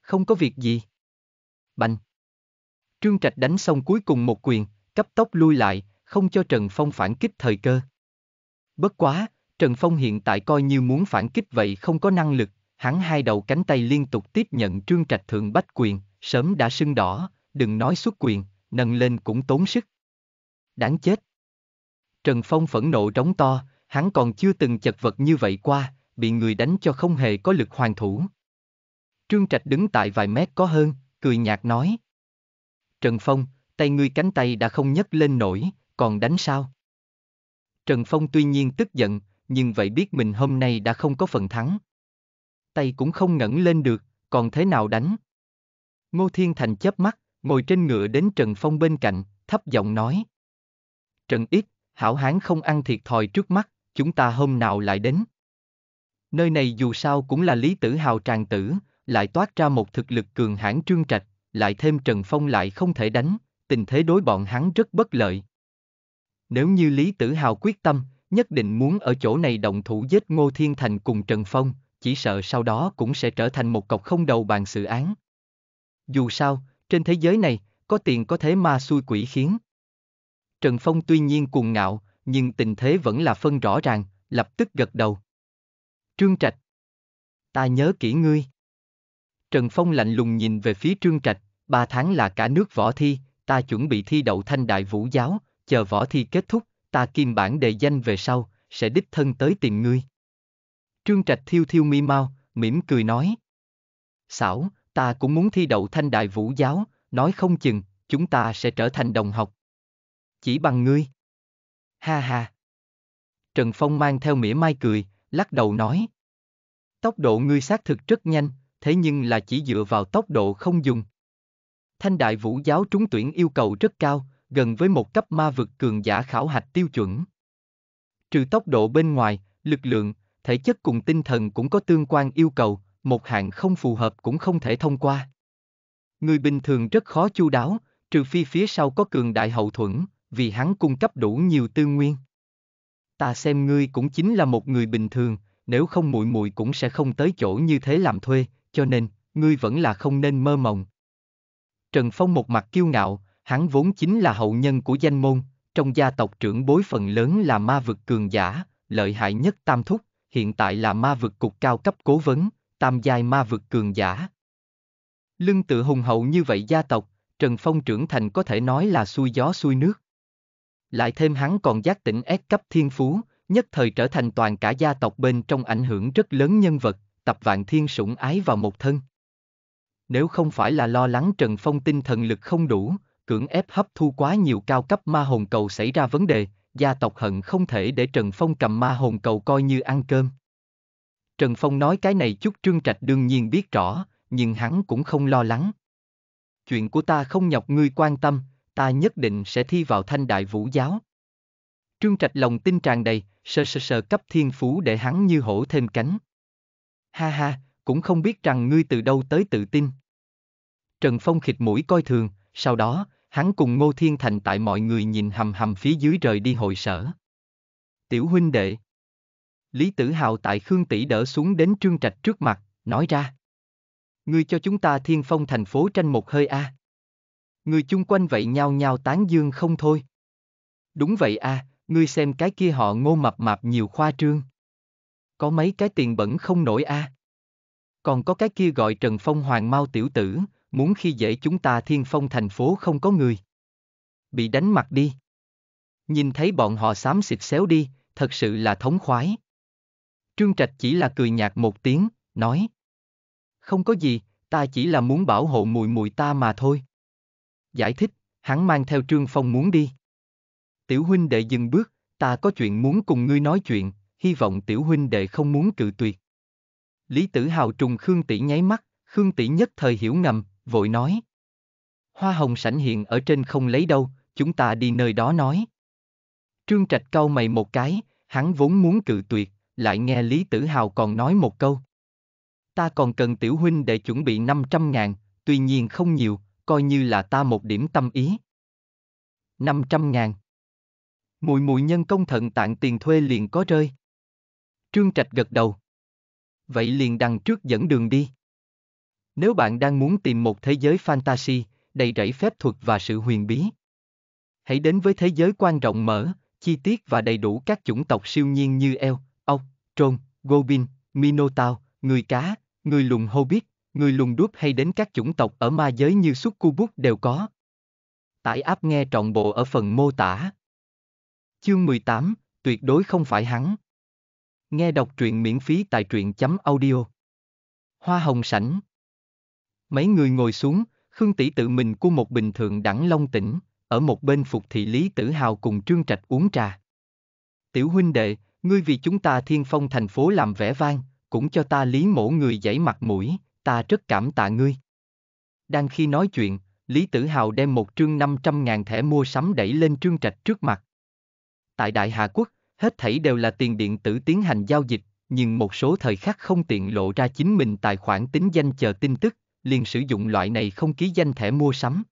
Không có việc gì. Bành. Trương Trạch đánh xong cuối cùng một quyền, cấp tốc lui lại, không cho Trần Phong phản kích thời cơ. Bất quá, Trần Phong hiện tại coi như muốn phản kích vậy không có năng lực, hắn hai đầu cánh tay liên tục tiếp nhận Trương Trạch thượng bách quyền, sớm đã sưng đỏ, đừng nói xuất quyền, nâng lên cũng tốn sức. Đáng chết. Trần Phong phẫn nộ trống to, hắn còn chưa từng chật vật như vậy qua, bị người đánh cho không hề có lực hoàn thủ. Trương Trạch đứng tại vài mét có hơn, cười nhạt nói. Trần Phong, tay ngươi cánh tay đã không nhấc lên nổi, còn đánh sao? Trần Phong tuy nhiên tức giận, nhưng vậy biết mình hôm nay đã không có phần thắng. Tay cũng không ngẩng lên được, còn thế nào đánh? Ngô Thiên Thành chớp mắt, ngồi trên ngựa đến Trần Phong bên cạnh, thấp giọng nói. Trần ít, hảo hán không ăn thiệt thòi trước mắt, chúng ta hôm nào lại đến. Nơi này dù sao cũng là Lý Tử Hào tràng tử, lại toát ra một thực lực cường hãn trương trạch, lại thêm Trần Phong lại không thể đánh, tình thế đối bọn hắn rất bất lợi. Nếu như Lý Tử Hào quyết tâm, nhất định muốn ở chỗ này động thủ giết Ngô Thiên Thành cùng Trần Phong, chỉ sợ sau đó cũng sẽ trở thành một cọc không đầu bàn sự án. Dù sao, trên thế giới này, có tiền có thế ma xui quỷ khiến. Trần Phong tuy nhiên cùng ngạo, nhưng tình thế vẫn là phân rõ ràng, lập tức gật đầu. Trương Trạch. Ta nhớ kỹ ngươi. Trần Phong lạnh lùng nhìn về phía Trương Trạch, ba tháng là cả nước võ thi, ta chuẩn bị thi đậu thanh đại vũ giáo, chờ võ thi kết thúc, ta kim bản đề danh về sau, sẽ đích thân tới tìm ngươi. Trương Trạch thiêu thiêu mi mau, mỉm cười nói. Xảo, ta cũng muốn thi đậu thanh đại vũ giáo, nói không chừng, chúng ta sẽ trở thành đồng học. Chỉ bằng ngươi ha ha. Trần Phong mang theo mỉa mai cười, lắc đầu nói. Tốc độ ngươi xác thực rất nhanh, thế nhưng là chỉ dựa vào tốc độ không dùng. Thanh đại vũ giáo trúng tuyển yêu cầu rất cao, gần với một cấp ma vực cường giả khảo hạch tiêu chuẩn. Trừ tốc độ bên ngoài, lực lượng, thể chất cùng tinh thần cũng có tương quan yêu cầu, một hạng không phù hợp cũng không thể thông qua. Người bình thường rất khó chu đáo, trừ phi phía sau có cường đại hậu thuẫn, vì hắn cung cấp đủ nhiều tư nguyên. Ta xem ngươi cũng chính là một người bình thường, nếu không muội muội cũng sẽ không tới chỗ như thế làm thuê, cho nên, ngươi vẫn là không nên mơ mộng. Trần Phong một mặt kiêu ngạo, hắn vốn chính là hậu nhân của danh môn, trong gia tộc trưởng bối phần lớn là ma vực cường giả, lợi hại nhất tam thúc, hiện tại là ma vực cục cao cấp cố vấn, tam giai ma vực cường giả. Lưng tự hùng hậu như vậy gia tộc, Trần Phong trưởng thành có thể nói là xuôi gió xuôi nước lại thêm hắn còn giác tỉnh S cấp thiên phú, nhất thời trở thành toàn cả gia tộc bên trong ảnh hưởng rất lớn nhân vật, tập vạn thiên sủng ái vào một thân. Nếu không phải là lo lắng Trần Phong tinh thần lực không đủ, cưỡng ép hấp thu quá nhiều cao cấp ma hồn cầu xảy ra vấn đề, gia tộc hận không thể để Trần Phong cầm ma hồn cầu coi như ăn cơm. Trần Phong nói cái này chút Trương Trạch đương nhiên biết rõ, nhưng hắn cũng không lo lắng. Chuyện của ta không nhọc ngươi quan tâm, ta nhất định sẽ thi vào thanh đại vũ giáo. Trương Trạch lòng tin tràn đầy, sờ sờ sờ cấp thiên phú để hắn như hổ thêm cánh. Ha ha, cũng không biết rằng ngươi từ đâu tới tự tin. Trần Phong khịt mũi coi thường, sau đó, hắn cùng Ngô Thiên Thành tại mọi người nhìn hầm hầm phía dưới rời đi hội sở. Tiểu huynh đệ. Lý Tử Hào tại Khương Tỷ đỡ xuống đến Trương Trạch trước mặt, nói ra. Ngươi cho chúng ta thiên phong thành phố tranh một hơi a. À người chung quanh vậy nhao nhao tán dương không thôi. Đúng vậy à, ngươi xem cái kia họ ngô mập mạp nhiều khoa trương. Có mấy cái tiền bẩn không nổi a. À. Còn có cái kia gọi Trần Phong Hoàng Mao tiểu tử, muốn khi dễ chúng ta thiên phong thành phố không có người. Bị đánh mặt đi. Nhìn thấy bọn họ xám xịt xéo đi, thật sự là thống khoái. Trương Trạch chỉ là cười nhạt một tiếng, nói. Không có gì, ta chỉ là muốn bảo hộ mùi mùi ta mà thôi giải thích, hắn mang theo Trương Phong muốn đi. Tiểu huynh đệ dừng bước, ta có chuyện muốn cùng ngươi nói chuyện, hy vọng tiểu huynh đệ không muốn cự tuyệt. Lý Tử Hào trùng Khương Tỷ nháy mắt, Khương Tỷ nhất thời hiểu ngầm, vội nói. Hoa hồng sảnh hiện ở trên không lấy đâu, chúng ta đi nơi đó nói. Trương Trạch cau mày một cái, hắn vốn muốn cự tuyệt, lại nghe Lý Tử Hào còn nói một câu. Ta còn cần tiểu huynh để chuẩn bị 500 ngàn, tuy nhiên không nhiều, coi như là ta một điểm tâm ý. 500 ngàn. Mùi mùi nhân công thận tạng tiền thuê liền có rơi. Trương Trạch gật đầu. Vậy liền đằng trước dẫn đường đi. Nếu bạn đang muốn tìm một thế giới fantasy, đầy rẫy phép thuật và sự huyền bí. Hãy đến với thế giới quan rộng mở, chi tiết và đầy đủ các chủng tộc siêu nhiên như eo, ốc, trôn, goblin, minotaur, người cá, người lùn hobbit, người lùng đuốc hay đến các chủng tộc ở ma giới như suốt Cu Bút đều có. Tải áp nghe trọn bộ ở phần mô tả. Chương 18, tuyệt đối không phải hắn. Nghe đọc truyện miễn phí tại truyện.audio. chấm Hoa hồng sảnh. Mấy người ngồi xuống, Khương Tỷ tự mình cua một bình thường đẳng long tỉnh, ở một bên phục thị Lý Tử Hào cùng Trương Trạch uống trà. Tiểu huynh đệ, ngươi vì chúng ta thiên phong thành phố làm vẻ vang, cũng cho ta lý mổ người dãy mặt mũi ta rất cảm tạ ngươi. Đang khi nói chuyện, Lý Tử Hào đem một trương 500 ngàn thẻ mua sắm đẩy lên trương trạch trước mặt. Tại Đại Hạ Quốc, hết thảy đều là tiền điện tử tiến hành giao dịch, nhưng một số thời khắc không tiện lộ ra chính mình tài khoản tính danh chờ tin tức, liền sử dụng loại này không ký danh thẻ mua sắm.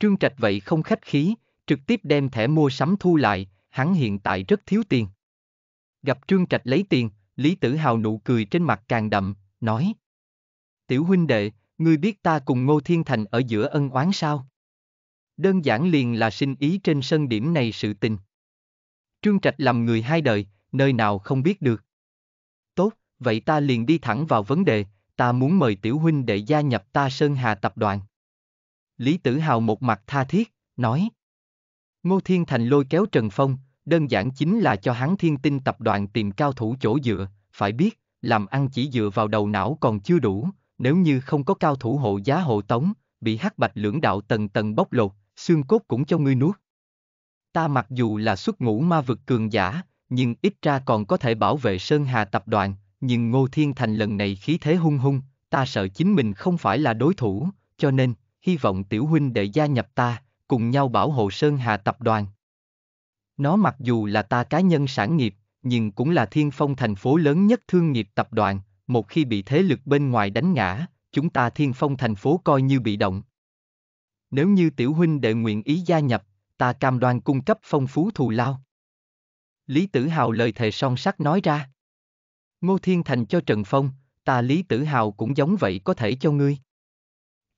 Trương Trạch vậy không khách khí, trực tiếp đem thẻ mua sắm thu lại, hắn hiện tại rất thiếu tiền. Gặp Trương Trạch lấy tiền, Lý Tử Hào nụ cười trên mặt càng đậm, nói tiểu huynh đệ, ngươi biết ta cùng Ngô Thiên Thành ở giữa ân oán sao? Đơn giản liền là sinh ý trên sân điểm này sự tình. Trương Trạch làm người hai đời, nơi nào không biết được. Tốt, vậy ta liền đi thẳng vào vấn đề, ta muốn mời tiểu huynh đệ gia nhập ta Sơn Hà tập đoàn. Lý Tử Hào một mặt tha thiết, nói. Ngô Thiên Thành lôi kéo Trần Phong, đơn giản chính là cho hắn thiên tinh tập đoàn tìm cao thủ chỗ dựa, phải biết, làm ăn chỉ dựa vào đầu não còn chưa đủ, nếu như không có cao thủ hộ giá hộ tống, bị hắc bạch lưỡng đạo tầng tầng bóc lột, xương cốt cũng cho ngươi nuốt. Ta mặc dù là xuất ngũ ma vực cường giả, nhưng ít ra còn có thể bảo vệ Sơn Hà tập đoàn, nhưng Ngô Thiên Thành lần này khí thế hung hung, ta sợ chính mình không phải là đối thủ, cho nên, hy vọng tiểu huynh đệ gia nhập ta, cùng nhau bảo hộ Sơn Hà tập đoàn. Nó mặc dù là ta cá nhân sản nghiệp, nhưng cũng là thiên phong thành phố lớn nhất thương nghiệp tập đoàn, một khi bị thế lực bên ngoài đánh ngã, chúng ta thiên phong thành phố coi như bị động. Nếu như tiểu huynh đệ nguyện ý gia nhập, ta cam đoan cung cấp phong phú thù lao. Lý Tử Hào lời thề son sắt nói ra. Ngô Thiên Thành cho Trần Phong, ta Lý Tử Hào cũng giống vậy có thể cho ngươi.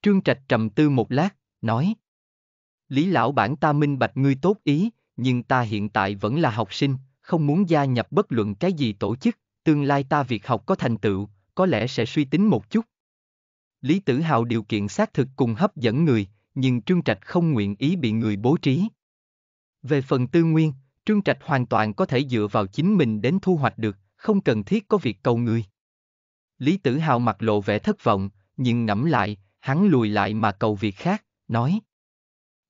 Trương Trạch trầm tư một lát, nói. Lý lão bản ta minh bạch ngươi tốt ý, nhưng ta hiện tại vẫn là học sinh, không muốn gia nhập bất luận cái gì tổ chức, tương lai ta việc học có thành tựu, có lẽ sẽ suy tính một chút. Lý Tử Hào điều kiện xác thực cùng hấp dẫn người, nhưng Trương Trạch không nguyện ý bị người bố trí. Về phần tư nguyên, Trương Trạch hoàn toàn có thể dựa vào chính mình đến thu hoạch được, không cần thiết có việc cầu người. Lý Tử Hào mặt lộ vẻ thất vọng, nhưng ngẫm lại, hắn lùi lại mà cầu việc khác, nói.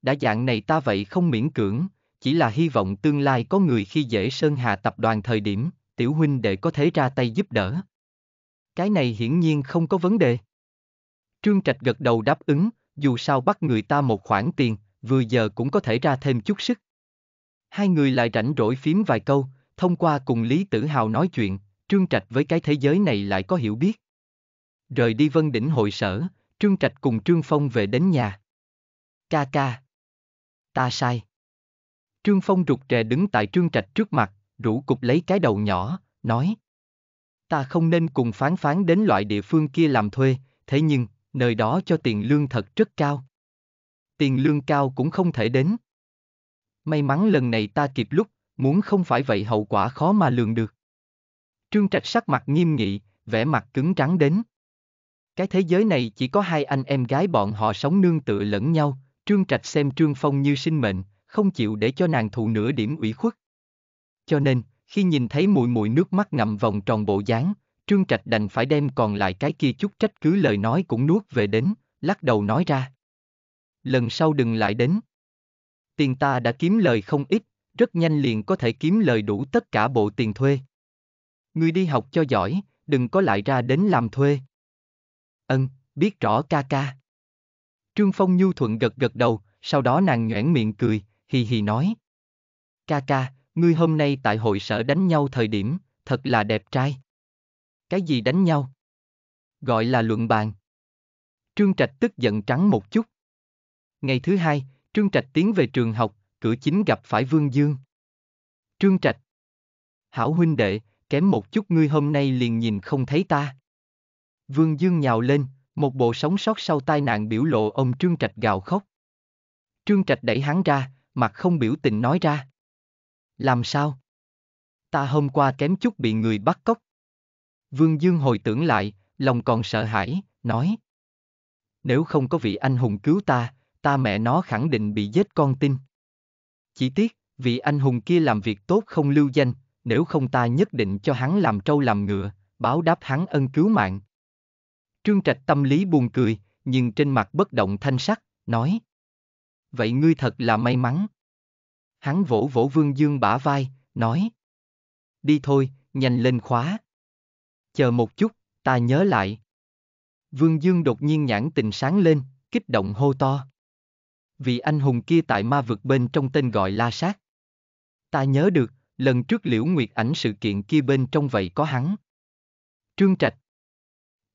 Đã dạng này ta vậy không miễn cưỡng, chỉ là hy vọng tương lai có người khi dễ Sơn Hà tập đoàn thời điểm, tiểu huynh đệ có thể ra tay giúp đỡ. Cái này hiển nhiên không có vấn đề. Trương Trạch gật đầu đáp ứng, dù sao bắt người ta một khoản tiền, vừa giờ cũng có thể ra thêm chút sức. Hai người lại rảnh rỗi phím vài câu, thông qua cùng Lý Tử Hào nói chuyện, Trương Trạch với cái thế giới này lại có hiểu biết. Rời đi Vân Đỉnh hội sở, Trương Trạch cùng Trương Phong về đến nhà. Ca ca. Ta sai. Trương Phong rụt rè đứng tại Trương Trạch trước mặt, Rủ cục lấy cái đầu nhỏ, nói. Ta không nên cùng phán phán đến loại địa phương kia làm thuê, thế nhưng, nơi đó cho tiền lương thật rất cao. Tiền lương cao cũng không thể đến. May mắn lần này ta kịp lúc, muốn không phải vậy hậu quả khó mà lường được. Trương Trạch sắc mặt nghiêm nghị, vẻ mặt cứng trắng đến. Cái thế giới này chỉ có hai anh em gái bọn họ sống nương tựa lẫn nhau, Trương Trạch xem Trương Phong như sinh mệnh, không chịu để cho nàng thụ nửa điểm ủy khuất cho nên, khi nhìn thấy mùi mùi nước mắt ngậm vòng tròn bộ dáng, Trương Trạch đành phải đem còn lại cái kia chút trách cứ lời nói cũng nuốt về đến, lắc đầu nói ra. Lần sau đừng lại đến. Tiền ta đã kiếm lời không ít, rất nhanh liền có thể kiếm lời đủ tất cả bộ tiền thuê. Người đi học cho giỏi, đừng có lại ra đến làm thuê. Ân, biết rõ ca ca. Trương Phong nhu thuận gật gật đầu, sau đó nàng nhoẻn miệng cười, hì hì nói. Ca ca, ngươi hôm nay tại hội sở đánh nhau thời điểm, thật là đẹp trai. Cái gì đánh nhau? Gọi là luận bàn. Trương Trạch tức giận trắng một chút. Ngày thứ hai, Trương Trạch tiến về trường học, cửa chính gặp phải Vương Dương. Trương Trạch. Hảo huynh đệ, kém một chút ngươi hôm nay liền nhìn không thấy ta. Vương Dương nhào lên, một bộ sống sót sau tai nạn biểu lộ ông Trương Trạch gào khóc. Trương Trạch đẩy hắn ra, mặt không biểu tình nói ra. Làm sao? Ta hôm qua kém chút bị người bắt cóc. Vương Dương hồi tưởng lại, lòng còn sợ hãi, nói. Nếu không có vị anh hùng cứu ta, ta mẹ nó khẳng định bị giết con tin. Chỉ tiếc, vị anh hùng kia làm việc tốt không lưu danh, nếu không ta nhất định cho hắn làm trâu làm ngựa, báo đáp hắn ân cứu mạng. Trương Trạch tâm lý buồn cười, nhưng trên mặt bất động thanh sắc, nói. Vậy ngươi thật là may mắn. Hắn vỗ vỗ Vương Dương bả vai, nói. Đi thôi, nhanh lên khóa. Chờ một chút, ta nhớ lại. Vương Dương đột nhiên nhãn tình sáng lên, kích động hô to. vị anh hùng kia tại ma vực bên trong tên gọi La Sát. Ta nhớ được, lần trước liễu nguyệt ảnh sự kiện kia bên trong vậy có hắn. Trương Trạch.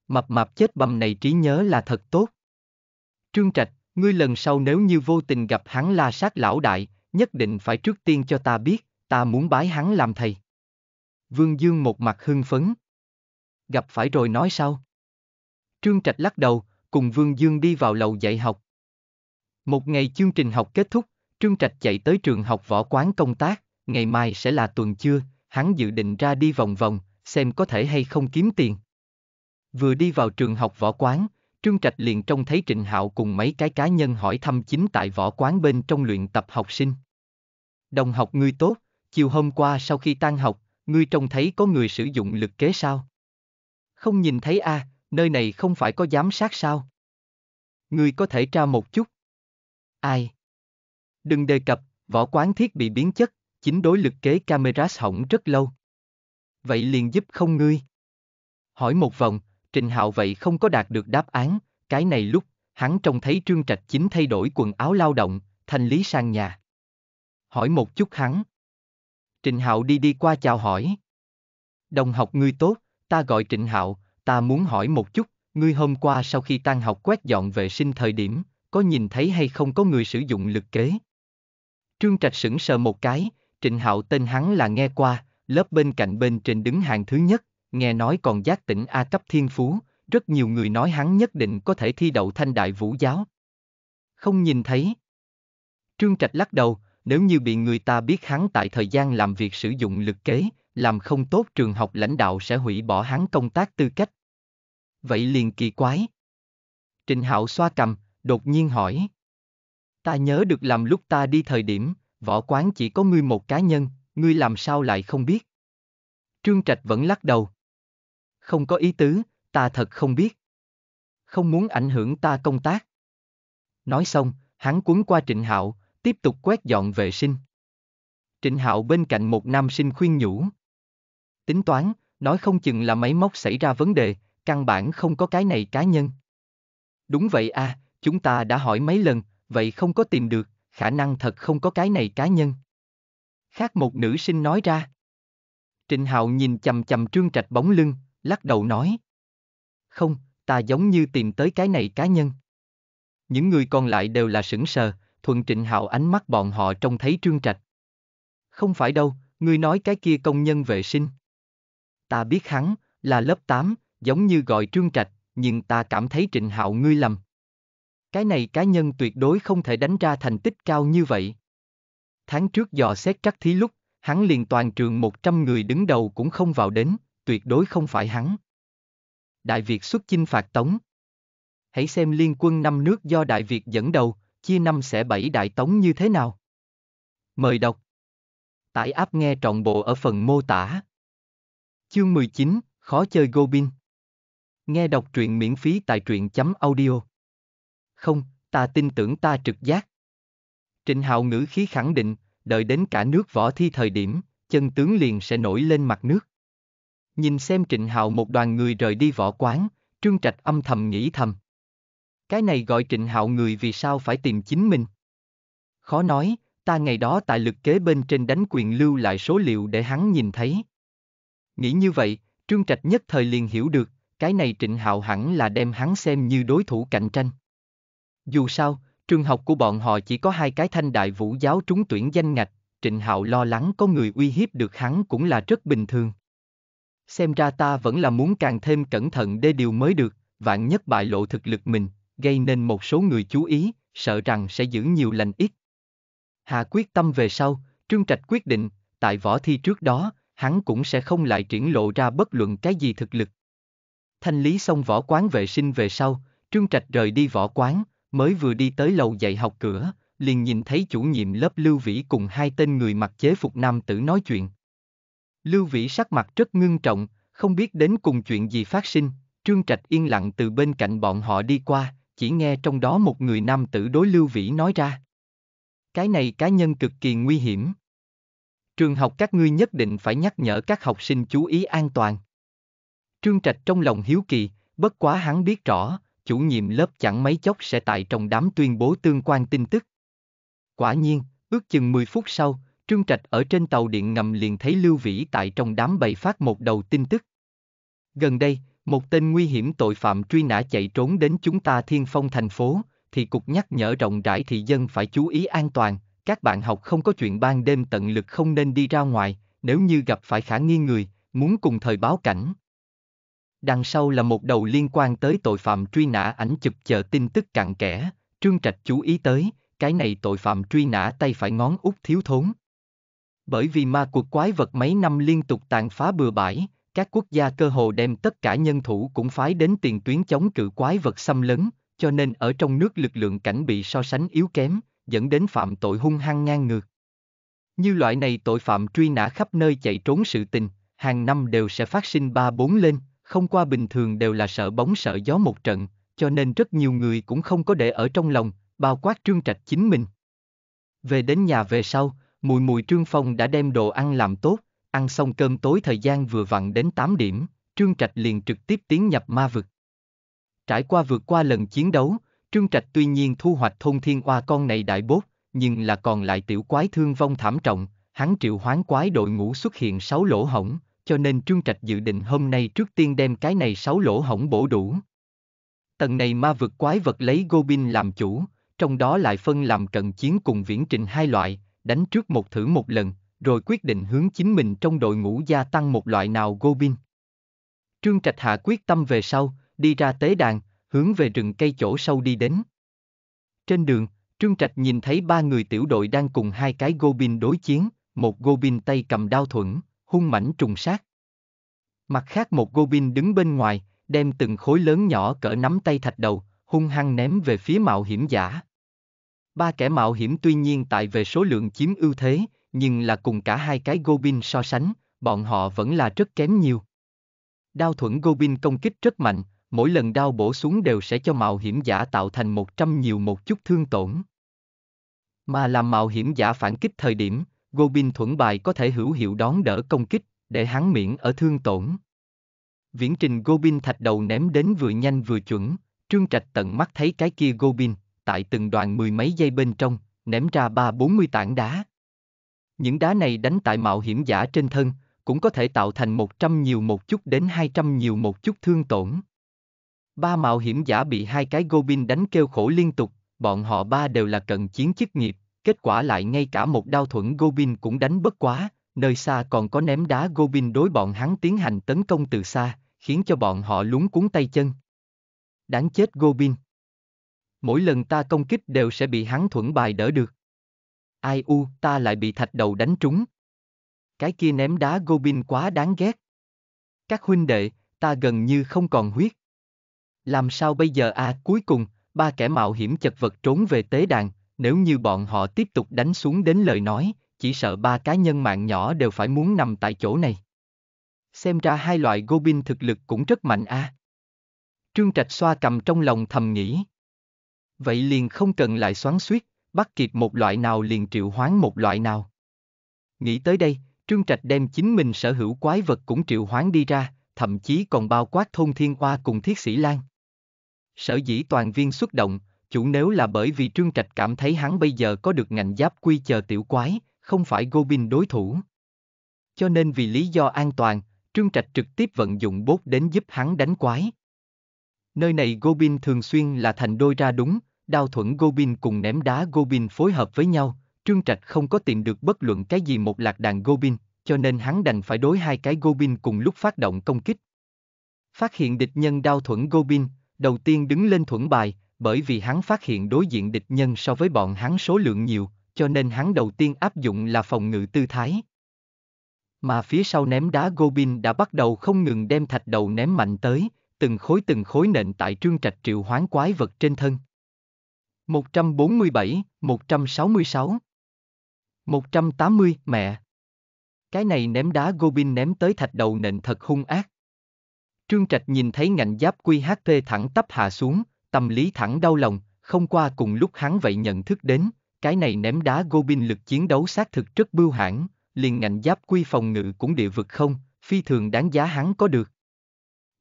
Mập mạp chết bầm này trí nhớ là thật tốt. Trương Trạch, ngươi lần sau nếu như vô tình gặp hắn La Sát lão đại, nhất định phải trước tiên cho ta biết, ta muốn bái hắn làm thầy. Vương Dương một mặt hưng phấn. Gặp phải rồi nói sau. Trương Trạch lắc đầu, cùng Vương Dương đi vào lầu dạy học. Một ngày chương trình học kết thúc, Trương Trạch chạy tới trường học võ quán công tác, ngày mai sẽ là tuần trưa, hắn dự định ra đi vòng vòng, xem có thể hay không kiếm tiền. Vừa đi vào trường học võ quán, Trương Trạch liền trông thấy Trịnh Hạo cùng mấy cái cá nhân hỏi thăm chính tại võ quán bên trong luyện tập học sinh. Đồng học ngươi tốt, chiều hôm qua sau khi tan học, ngươi trông thấy có người sử dụng lực kế sao? Không nhìn thấy a, à, nơi này không phải có giám sát sao? Ngươi có thể tra một chút. Ai? Đừng đề cập, võ quán thiết bị biến chất, chính đối lực kế camera hỏng rất lâu. Vậy liền giúp không ngươi? Hỏi một vòng, Trình Hạo vậy không có đạt được đáp án, cái này lúc, hắn trông thấy Trương Trạch Chính thay đổi quần áo lao động, thành lý sang nhà hỏi một chút hắn. Trịnh Hạo đi đi qua chào hỏi. Đồng học ngươi tốt, ta gọi Trịnh Hạo, ta muốn hỏi một chút, ngươi hôm qua sau khi tan học quét dọn vệ sinh thời điểm, có nhìn thấy hay không có người sử dụng lực kế? Trương Trạch sững sờ một cái, Trịnh Hạo tên hắn là nghe qua, lớp bên cạnh bên trên đứng hàng thứ nhất, nghe nói còn giác tỉnh A cấp thiên phú, rất nhiều người nói hắn nhất định có thể thi đậu thanh đại vũ giáo. Không nhìn thấy. Trương Trạch lắc đầu, nếu như bị người ta biết hắn tại thời gian làm việc sử dụng lực kế, làm không tốt trường học lãnh đạo sẽ hủy bỏ hắn công tác tư cách. Vậy liền kỳ quái. Trình Hạo xoa cầm, đột nhiên hỏi. Ta nhớ được làm lúc ta đi thời điểm, võ quán chỉ có ngươi một cá nhân, ngươi làm sao lại không biết? Trương Trạch vẫn lắc đầu. Không có ý tứ, ta thật không biết. Không muốn ảnh hưởng ta công tác. Nói xong, hắn cuốn qua Trịnh Hạo, tiếp tục quét dọn vệ sinh. Trịnh Hạo bên cạnh một nam sinh khuyên nhủ. Tính toán, nói không chừng là máy móc xảy ra vấn đề, căn bản không có cái này cá nhân. Đúng vậy à, chúng ta đã hỏi mấy lần, vậy không có tìm được, khả năng thật không có cái này cá nhân. Khác một nữ sinh nói ra. Trịnh Hạo nhìn chầm chầm trương trạch bóng lưng, lắc đầu nói. Không, ta giống như tìm tới cái này cá nhân. Những người còn lại đều là sững sờ, thuận trịnh hạo ánh mắt bọn họ trông thấy trương trạch. Không phải đâu, ngươi nói cái kia công nhân vệ sinh. Ta biết hắn, là lớp 8, giống như gọi trương trạch, nhưng ta cảm thấy trịnh hạo ngươi lầm. Cái này cá nhân tuyệt đối không thể đánh ra thành tích cao như vậy. Tháng trước dò xét trắc thí lúc, hắn liền toàn trường 100 người đứng đầu cũng không vào đến, tuyệt đối không phải hắn. Đại Việt xuất chinh phạt Tống. Hãy xem liên quân năm nước do Đại Việt dẫn đầu, chia năm xẻ bảy đại tống như thế nào? Mời đọc. Tải áp nghe trọn bộ ở phần mô tả. Chương 19, khó chơi Gobin. Nghe đọc truyện miễn phí tại truyện.audio. chấm Không, ta tin tưởng ta trực giác. Trịnh hào ngữ khí khẳng định, đợi đến cả nước võ thi thời điểm, chân tướng liền sẽ nổi lên mặt nước. Nhìn xem Trịnh hào một đoàn người rời đi võ quán, Trương Trạch âm thầm nghĩ thầm. Cái này gọi trịnh hạo người vì sao phải tìm chính mình. Khó nói, ta ngày đó tại lực kế bên trên đánh quyền lưu lại số liệu để hắn nhìn thấy. Nghĩ như vậy, Trương Trạch nhất thời liền hiểu được, cái này trịnh hạo hẳn là đem hắn xem như đối thủ cạnh tranh. Dù sao, trường học của bọn họ chỉ có hai cái thanh đại vũ giáo trúng tuyển danh ngạch, trịnh hạo lo lắng có người uy hiếp được hắn cũng là rất bình thường. Xem ra ta vẫn là muốn càng thêm cẩn thận để điều mới được, vạn nhất bại lộ thực lực mình, gây nên một số người chú ý, sợ rằng sẽ giữ nhiều lành ít. Hạ quyết tâm về sau, Trương Trạch quyết định, tại võ thi trước đó, hắn cũng sẽ không lại triển lộ ra bất luận cái gì thực lực. Thanh lý xong võ quán vệ sinh về sau, Trương Trạch rời đi võ quán, mới vừa đi tới lầu dạy học cửa, liền nhìn thấy chủ nhiệm lớp Lưu Vĩ cùng hai tên người mặc chế phục nam tử nói chuyện. Lưu Vĩ sắc mặt rất ngưng trọng, không biết đến cùng chuyện gì phát sinh, Trương Trạch yên lặng từ bên cạnh bọn họ đi qua, chỉ nghe trong đó một người nam tử đối Lưu Vĩ nói ra. Cái này cá nhân cực kỳ nguy hiểm. Trường học các ngươi nhất định phải nhắc nhở các học sinh chú ý an toàn. Trương Trạch trong lòng hiếu kỳ, bất quá hắn biết rõ, chủ nhiệm lớp chẳng mấy chốc sẽ tại trong đám tuyên bố tương quan tin tức. Quả nhiên, ước chừng 10 phút sau, Trương Trạch ở trên tàu điện ngầm liền thấy Lưu Vĩ tại trong đám bày phát một đầu tin tức. Gần đây, một tên nguy hiểm tội phạm truy nã chạy trốn đến chúng ta thiên phong thành phố, thì cục nhắc nhở rộng rãi thị dân phải chú ý an toàn, các bạn học không có chuyện ban đêm tận lực không nên đi ra ngoài, nếu như gặp phải khả nghi người, muốn cùng thời báo cảnh. Đằng sau là một đầu liên quan tới tội phạm truy nã ảnh chụp chờ tin tức cặn kẽ, Trương Trạch chú ý tới, cái này tội phạm truy nã tay phải ngón út thiếu thốn. Bởi vì ma cuộc quái vật mấy năm liên tục tàn phá bừa bãi, các quốc gia cơ hồ đem tất cả nhân thủ cũng phái đến tiền tuyến chống cự quái vật xâm lấn, cho nên ở trong nước lực lượng cảnh bị so sánh yếu kém, dẫn đến phạm tội hung hăng ngang ngược. Như loại này tội phạm truy nã khắp nơi chạy trốn sự tình, hàng năm đều sẽ phát sinh ba bốn lên, không qua bình thường đều là sợ bóng sợ gió một trận, cho nên rất nhiều người cũng không có để ở trong lòng, bao quát trương trạch chính mình. Về đến nhà về sau, mùi mùi trương phong đã đem đồ ăn làm tốt, Ăn xong cơm tối thời gian vừa vặn đến 8 điểm, Trương Trạch liền trực tiếp tiến nhập ma vực. Trải qua vượt qua lần chiến đấu, Trương Trạch tuy nhiên thu hoạch thôn thiên oa con này đại bốt, nhưng là còn lại tiểu quái thương vong thảm trọng, hắn triệu hoán quái đội ngũ xuất hiện 6 lỗ hổng, cho nên Trương Trạch dự định hôm nay trước tiên đem cái này 6 lỗ hổng bổ đủ. Tầng này ma vực quái vật lấy Gobin làm chủ, trong đó lại phân làm cận chiến cùng viễn trình hai loại, đánh trước một thử một lần, rồi quyết định hướng chính mình trong đội ngũ gia tăng một loại nào Gobin. Trương Trạch Hạ quyết tâm về sau, đi ra tế đàn, hướng về rừng cây chỗ sâu đi đến. Trên đường, Trương Trạch nhìn thấy ba người tiểu đội đang cùng hai cái Gobin đối chiến, một Gobin tay cầm đao thuẫn, hung mảnh trùng sát. Mặt khác một Gobin đứng bên ngoài, đem từng khối lớn nhỏ cỡ nắm tay thạch đầu, hung hăng ném về phía mạo hiểm giả. Ba kẻ mạo hiểm tuy nhiên tại về số lượng chiếm ưu thế, nhưng là cùng cả hai cái Gobin so sánh, bọn họ vẫn là rất kém nhiều. Đao thuẫn Gobin công kích rất mạnh, mỗi lần đao bổ xuống đều sẽ cho mạo hiểm giả tạo thành một trăm nhiều một chút thương tổn. Mà làm mạo hiểm giả phản kích thời điểm, Gobin thuẫn bài có thể hữu hiệu đón đỡ công kích, để hắn miễn ở thương tổn. Viễn trình Gobin thạch đầu ném đến vừa nhanh vừa chuẩn, Trương Trạch tận mắt thấy cái kia Gobin, tại từng đoạn mười mấy giây bên trong, ném ra ba bốn mươi tảng đá. Những đá này đánh tại mạo hiểm giả trên thân, cũng có thể tạo thành 100 nhiều một chút đến 200 nhiều một chút thương tổn. Ba mạo hiểm giả bị hai cái Gobin đánh kêu khổ liên tục, bọn họ ba đều là cận chiến chức nghiệp, kết quả lại ngay cả một đao thuẫn Gobin cũng đánh bất quá, nơi xa còn có ném đá Gobin đối bọn hắn tiến hành tấn công từ xa, khiến cho bọn họ lúng cuốn tay chân. Đáng chết Gobin. Mỗi lần ta công kích đều sẽ bị hắn thuẫn bài đỡ được. Ai u, ta lại bị thạch đầu đánh trúng. Cái kia ném đá Gobin quá đáng ghét. Các huynh đệ, ta gần như không còn huyết. Làm sao bây giờ à, cuối cùng, ba kẻ mạo hiểm chật vật trốn về tế đàn, nếu như bọn họ tiếp tục đánh xuống đến lời nói, chỉ sợ ba cá nhân mạng nhỏ đều phải muốn nằm tại chỗ này. Xem ra hai loại Gobin thực lực cũng rất mạnh a. À. Trương Trạch xoa cầm trong lòng thầm nghĩ. Vậy liền không cần lại xoắn suýt, bắt kịp một loại nào liền triệu hoán một loại nào. Nghĩ tới đây, Trương Trạch đem chính mình sở hữu quái vật cũng triệu hoán đi ra, thậm chí còn bao quát thôn thiên hoa cùng thiết sĩ lan. Sở dĩ toàn viên xuất động, chủ nếu là bởi vì Trương Trạch cảm thấy hắn bây giờ có được ngành giáp quy chờ tiểu quái, không phải Gobin đối thủ. Cho nên vì lý do an toàn, Trương Trạch trực tiếp vận dụng bốt đến giúp hắn đánh quái. Nơi này Gobin thường xuyên là thành đôi ra đúng, đao thuẫn Gobin cùng ném đá Gobin phối hợp với nhau, Trương Trạch không có tìm được bất luận cái gì một lạc đàn Gobin, cho nên hắn đành phải đối hai cái Gobin cùng lúc phát động công kích. Phát hiện địch nhân đao thuẫn Gobin, đầu tiên đứng lên thuẫn bài, bởi vì hắn phát hiện đối diện địch nhân so với bọn hắn số lượng nhiều, cho nên hắn đầu tiên áp dụng là phòng ngự tư thái. Mà phía sau ném đá Gobin đã bắt đầu không ngừng đem thạch đầu ném mạnh tới, từng khối từng khối nện tại trương trạch triệu hoán quái vật trên thân. 147, 166, 180, mẹ. Cái này ném đá Gobin ném tới thạch đầu nện thật hung ác. Trương Trạch nhìn thấy ngạnh giáp QHT thẳng tắp hạ xuống, tâm lý thẳng đau lòng, không qua cùng lúc hắn vậy nhận thức đến, cái này ném đá Gobin lực chiến đấu xác thực rất bưu hãn, liền ngạnh giáp quy phòng ngự cũng địa vực không, phi thường đáng giá hắn có được.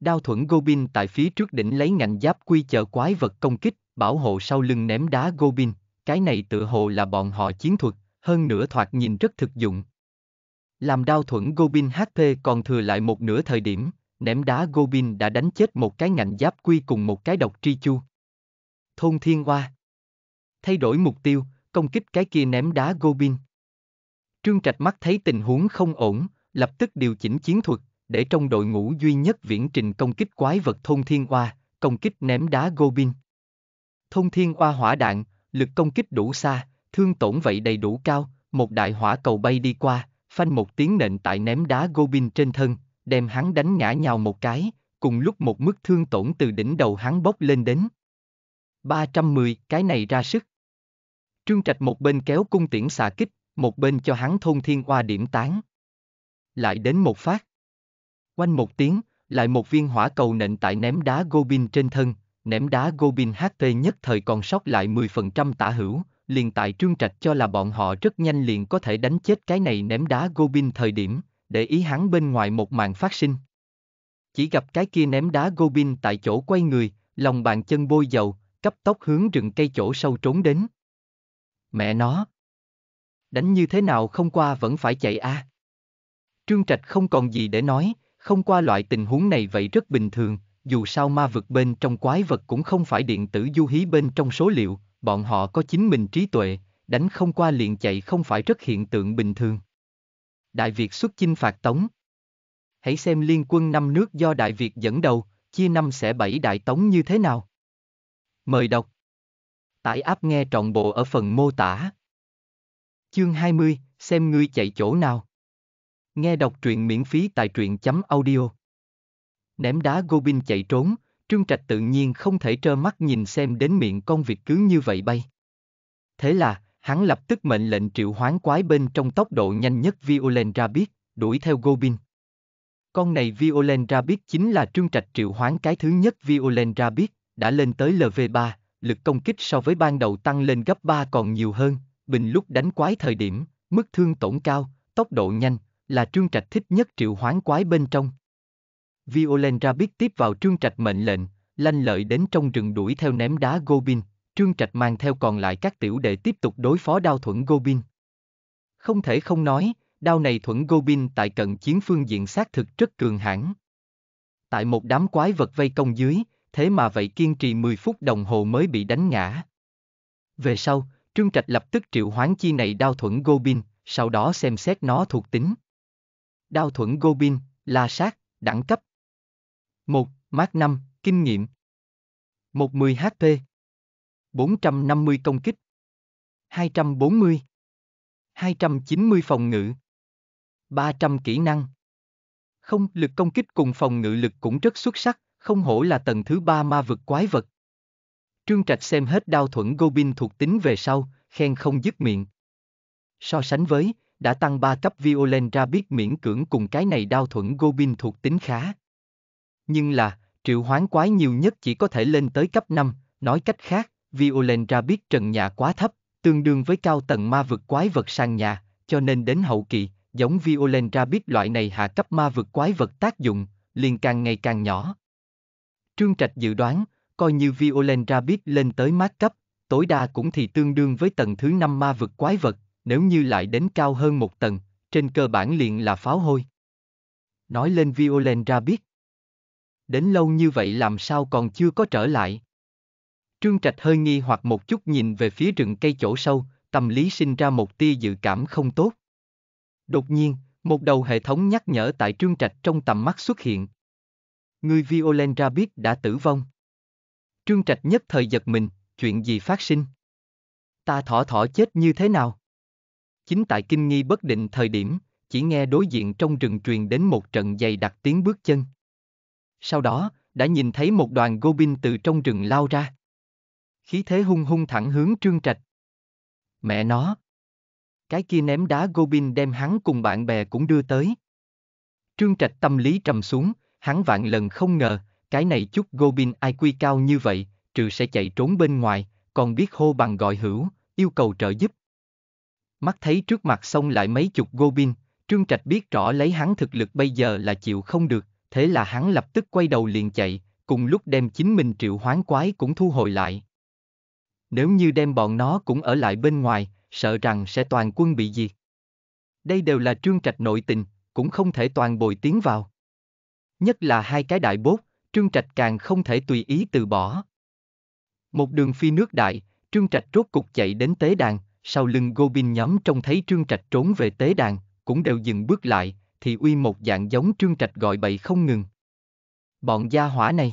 Đao thuẫn Gobin tại phía trước đỉnh lấy ngạnh giáp quy chờ quái vật công kích, bảo hộ sau lưng ném đá Gobin, cái này tự hồ là bọn họ chiến thuật, hơn nữa thoạt nhìn rất thực dụng. Làm đao thuẫn Gobin HP còn thừa lại một nửa thời điểm, ném đá Gobin đã đánh chết một cái ngạnh giáp quy cùng một cái độc tri chu. Thôn Thiên Hoa Thay đổi mục tiêu, công kích cái kia ném đá Gobin. Trương Trạch mắt thấy tình huống không ổn, lập tức điều chỉnh chiến thuật, để trong đội ngũ duy nhất viễn trình công kích quái vật thôn thiên Hoa, công kích ném đá Gobin. Thông thiên oa hỏa đạn, lực công kích đủ xa, thương tổn vậy đầy đủ cao, một đại hỏa cầu bay đi qua, phanh một tiếng nện tại ném đá Gobin trên thân, đem hắn đánh ngã nhào một cái, cùng lúc một mức thương tổn từ đỉnh đầu hắn bốc lên đến. 310, cái này ra sức. Trương Trạch một bên kéo cung tiễn xạ kích, một bên cho hắn thôn thiên hoa điểm tán. Lại đến một phát. Quanh một tiếng, lại một viên hỏa cầu nện tại ném đá Gobin trên thân, ném đá Gobin HT nhất thời còn sót lại 10% tả hữu, liền tại Trương Trạch cho là bọn họ rất nhanh liền có thể đánh chết cái này ném đá Gobin thời điểm, để ý hắn bên ngoài một màn phát sinh. Chỉ gặp cái kia ném đá Gobin tại chỗ quay người, lòng bàn chân bôi dầu, cấp tốc hướng rừng cây chỗ sâu trốn đến. Mẹ nó! Đánh như thế nào không qua vẫn phải chạy a. À? Trương Trạch không còn gì để nói, không qua loại tình huống này vậy rất bình thường, dù sao ma vực bên trong quái vật cũng không phải điện tử du hí bên trong số liệu, bọn họ có chính mình trí tuệ, đánh không qua liền chạy không phải rất hiện tượng bình thường. Đại Việt xuất chinh phạt Tống Hãy xem liên quân năm nước do Đại Việt dẫn đầu, chia năm sẽ bảy Đại Tống như thế nào. Mời đọc Tải áp nghe trọn bộ ở phần mô tả. Chương 20, xem ngươi chạy chỗ nào. Nghe đọc truyện miễn phí tại truyện.audio. chấm ném đá Gobin chạy trốn, Trương Trạch tự nhiên không thể trơ mắt nhìn xem đến miệng con việc cứ như vậy bay. Thế là, hắn lập tức mệnh lệnh triệu hoán quái bên trong tốc độ nhanh nhất Violent Rabbit, đuổi theo Gobin. Con này Violent Rabbit chính là Trương Trạch triệu hoán cái thứ nhất Violent Rabbit, đã lên tới LV3, lực công kích so với ban đầu tăng lên gấp 3 còn nhiều hơn, bình lúc đánh quái thời điểm, mức thương tổn cao, tốc độ nhanh, là Trương Trạch thích nhất triệu hoán quái bên trong. Violent Rabbit tiếp vào Trương Trạch mệnh lệnh, lanh lợi đến trong rừng đuổi theo ném đá Gobin, Trương Trạch mang theo còn lại các tiểu đệ tiếp tục đối phó đao thuẫn Gobin. Không thể không nói, đao này thuẫn Gobin tại cận chiến phương diện xác thực rất cường hãn. Tại một đám quái vật vây công dưới, thế mà vậy kiên trì 10 phút đồng hồ mới bị đánh ngã. Về sau, Trương Trạch lập tức triệu hoán chi này đao thuẫn Gobin, sau đó xem xét nó thuộc tính. Đao thuẫn Gobin, la sát, đẳng cấp, 1. Mát 5. Kinh nghiệm 110 HP 450 công kích 240 290 phòng ngự 300 kỹ năng Không, lực công kích cùng phòng ngự lực cũng rất xuất sắc, không hổ là tầng thứ ba ma vực quái vật. Trương Trạch xem hết đao thuẫn Gobin thuộc tính về sau, khen không dứt miệng. So sánh với, đã tăng 3 cấp Violent ra biết miễn cưỡng cùng cái này đao thuẫn Gobin thuộc tính khá. Nhưng là, triệu hoán quái nhiều nhất chỉ có thể lên tới cấp 5, nói cách khác, Violent ra biết trần nhà quá thấp, tương đương với cao tầng ma vực quái vật sàn nhà, cho nên đến hậu kỳ, giống Violent ra biết loại này hạ cấp ma vực quái vật tác dụng, liền càng ngày càng nhỏ. Trương Trạch dự đoán, coi như Violent ra biết lên tới mát cấp, tối đa cũng thì tương đương với tầng thứ 5 ma vực quái vật, nếu như lại đến cao hơn một tầng, trên cơ bản liền là pháo hôi. Nói lên Violent ra biết, đến lâu như vậy làm sao còn chưa có trở lại. Trương Trạch hơi nghi hoặc một chút nhìn về phía rừng cây chỗ sâu, tâm lý sinh ra một tia dự cảm không tốt. Đột nhiên, một đầu hệ thống nhắc nhở tại Trương Trạch trong tầm mắt xuất hiện. Người Violent Rabbit đã tử vong. Trương Trạch nhất thời giật mình, chuyện gì phát sinh? Ta thỏ thỏ chết như thế nào? Chính tại kinh nghi bất định thời điểm, chỉ nghe đối diện trong rừng truyền đến một trận dày đặc tiếng bước chân. Sau đó, đã nhìn thấy một đoàn Gobin từ trong rừng lao ra. Khí thế hung hung thẳng hướng Trương Trạch. Mẹ nó! Cái kia ném đá Gobin đem hắn cùng bạn bè cũng đưa tới. Trương Trạch tâm lý trầm xuống, hắn vạn lần không ngờ, cái này chút Gobin quy cao như vậy, trừ sẽ chạy trốn bên ngoài, còn biết hô bằng gọi hữu, yêu cầu trợ giúp. Mắt thấy trước mặt xông lại mấy chục Gobin, Trương Trạch biết rõ lấy hắn thực lực bây giờ là chịu không được, thế là hắn lập tức quay đầu liền chạy, cùng lúc đem chính mình triệu hoán quái cũng thu hồi lại. Nếu như đem bọn nó cũng ở lại bên ngoài, sợ rằng sẽ toàn quân bị diệt. Đây đều là trương trạch nội tình, cũng không thể toàn bồi tiến vào. Nhất là hai cái đại bốt, trương trạch càng không thể tùy ý từ bỏ. Một đường phi nước đại, trương trạch rốt cục chạy đến tế đàn, sau lưng Gobin nhóm trông thấy trương trạch trốn về tế đàn, cũng đều dừng bước lại, thì uy một dạng giống trương trạch gọi bậy không ngừng. Bọn gia hỏa này.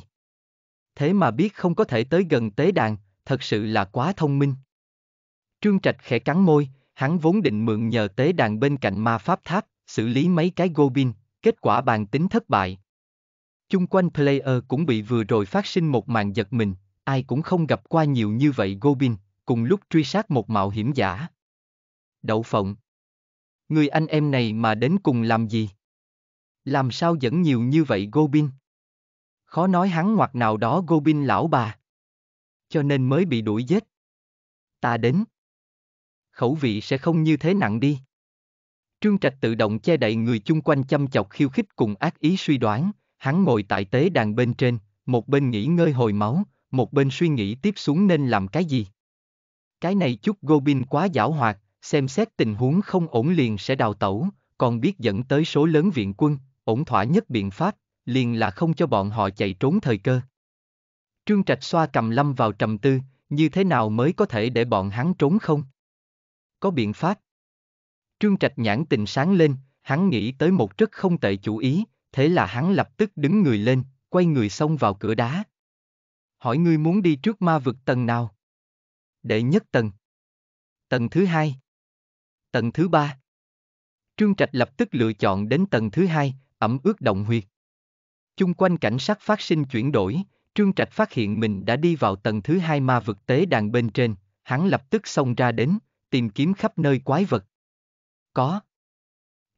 Thế mà biết không có thể tới gần tế đàn, thật sự là quá thông minh. Trương trạch khẽ cắn môi, hắn vốn định mượn nhờ tế đàn bên cạnh ma pháp tháp, xử lý mấy cái gobin, kết quả bàn tính thất bại. Chung quanh player cũng bị vừa rồi phát sinh một màn giật mình, ai cũng không gặp qua nhiều như vậy Gobin, cùng lúc truy sát một mạo hiểm giả. Đậu phộng Người anh em này mà đến cùng làm gì? Làm sao dẫn nhiều như vậy Gobin? Khó nói hắn ngoặt nào đó Gobin lão bà. Cho nên mới bị đuổi giết. Ta đến. Khẩu vị sẽ không như thế nặng đi. Trương Trạch tự động che đậy người chung quanh chăm chọc khiêu khích cùng ác ý suy đoán, hắn ngồi tại tế đàn bên trên, một bên nghỉ ngơi hồi máu, một bên suy nghĩ tiếp xuống nên làm cái gì. Cái này chút Gobin quá giảo hoạt, xem xét tình huống không ổn liền sẽ đào tẩu, còn biết dẫn tới số lớn viện quân, ổn thỏa nhất biện pháp, liền là không cho bọn họ chạy trốn thời cơ. Trương Trạch xoa cầm lâm vào trầm tư, như thế nào mới có thể để bọn hắn trốn không? Có biện pháp. Trương Trạch nhãn tình sáng lên, hắn nghĩ tới một rất không tệ chủ ý, thế là hắn lập tức đứng người lên, quay người xông vào cửa đá. Hỏi ngươi muốn đi trước ma vực tầng nào? Đệ nhất tầng. Tầng thứ hai. Tầng thứ ba Trương Trạch lập tức lựa chọn đến tầng thứ hai, ẩm ướt động huyệt. Chung quanh cảnh sắc phát sinh chuyển đổi, Trương Trạch phát hiện mình đã đi vào tầng thứ hai ma vực tế đàn bên trên, hắn lập tức xông ra đến, tìm kiếm khắp nơi quái vật. Có.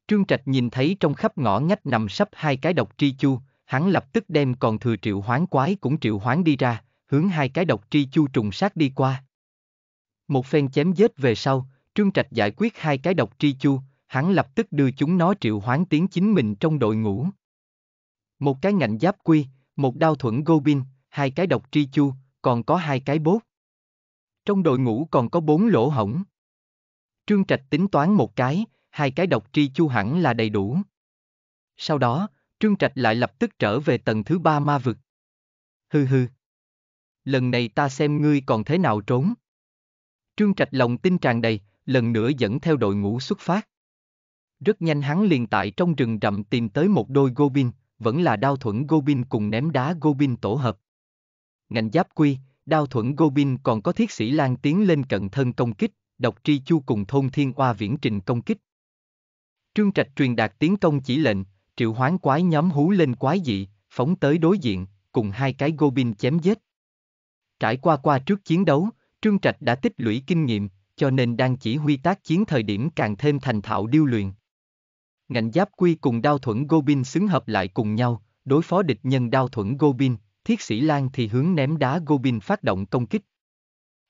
Trương Trạch nhìn thấy trong khắp ngõ ngách nằm sắp hai cái độc tri chu, hắn lập tức đem còn thừa triệu hoán quái cũng triệu hoán đi ra, hướng hai cái độc tri chu trùng sát đi qua. Một phen chém giết về sau, Trương Trạch giải quyết hai cái độc tri chu, hắn lập tức đưa chúng nó triệu hoán tiến chính mình trong đội ngũ. Một cái ngạnh giáp quy, một đao thuẫn Gobin, hai cái độc tri chu, còn có hai cái bốt. Trong đội ngũ còn có bốn lỗ hổng. Trương Trạch tính toán một cái, hai cái độc tri chu hẳn là đầy đủ. Sau đó, Trương Trạch lại lập tức trở về tầng thứ ba ma vực. Hừ hừ. Lần này ta xem ngươi còn thế nào trốn. Trương Trạch lòng tin tràn đầy, lần nữa dẫn theo đội ngũ xuất phát. Rất nhanh hắn liền tại trong rừng rậm tìm tới một đôi Gobin, vẫn là đao thuẫn Gobin cùng ném đá Gobin tổ hợp. Ngành giáp quy, đao thuẫn Gobin còn có thiết sĩ lan tiến lên cận thân công kích, độc tri chu cùng thôn thiên oa viễn trình công kích. Trương Trạch truyền đạt tiếng công chỉ lệnh, triệu hoán quái nhóm hú lên quái dị, phóng tới đối diện, cùng hai cái Gobin chém giết. Trải qua qua trước chiến đấu, Trương Trạch đã tích lũy kinh nghiệm, cho nên đang chỉ huy tác chiến thời điểm càng thêm thành thạo điêu luyện. Ngạnh giáp quy cùng đao thuẫn Gobin xứng hợp lại cùng nhau, đối phó địch nhân đao thuẫn Gobin, thiết sĩ Lan thì hướng ném đá Gobin phát động công kích.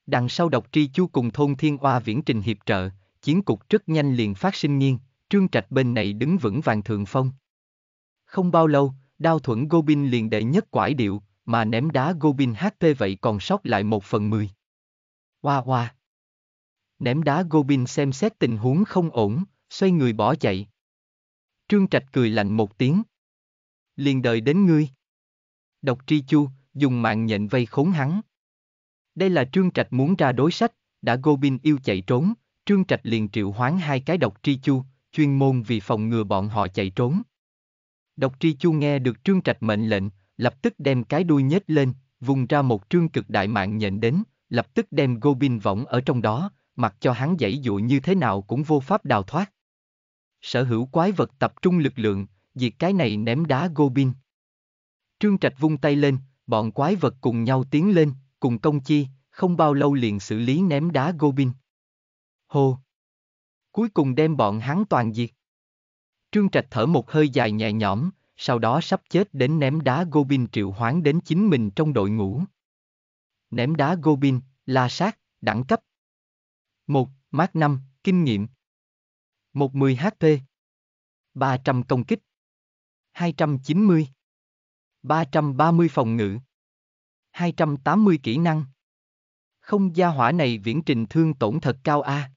Đằng sau độc tri chu cùng thôn thiên oa viễn trình hiệp trợ, chiến cục rất nhanh liền phát sinh nghiêng, trương trạch bên này đứng vững vàng thượng phong. Không bao lâu, đao thuẫn Gobin liền đệ nhất quải điệu, mà ném đá Gobin HT vậy còn sót lại một phần mười. Hoa hoa ném đá Gobin xem xét tình huống không ổn, xoay người bỏ chạy. Trương Trạch cười lạnh một tiếng. Liền đợi đến ngươi. Độc tri chu, dùng mạng nhện vây khốn hắn. Đây là Trương Trạch muốn ra đối sách, đã Gobin yêu chạy trốn, Trương Trạch liền triệu hoán hai cái độc tri chu, chuyên môn vì phòng ngừa bọn họ chạy trốn. Độc tri chu nghe được Trương Trạch mệnh lệnh, lập tức đem cái đuôi nhếch lên, vùng ra một trương cực đại mạng nhện đến, lập tức đem Gobin võng ở trong đó, mặc cho hắn dãy dụa như thế nào cũng vô pháp đào thoát. Sở hữu quái vật tập trung lực lượng, diệt cái này ném đá Gobin. Trương Trạch vung tay lên, bọn quái vật cùng nhau tiến lên, cùng công chi, không bao lâu liền xử lý ném đá Gobin. Hô! Cuối cùng đem bọn hắn toàn diệt. Trương Trạch thở một hơi dài nhẹ nhõm, sau đó sắp chết đến ném đá Gobin triệu hoán đến chính mình trong đội ngũ. Ném đá Gobin, la sát, đẳng cấp, 1. Mát 5. Kinh nghiệm 110 HP 300 công kích 290 330 phòng ngự 280 kỹ năng Không gia hỏa này viễn trình thương tổn thật cao a à.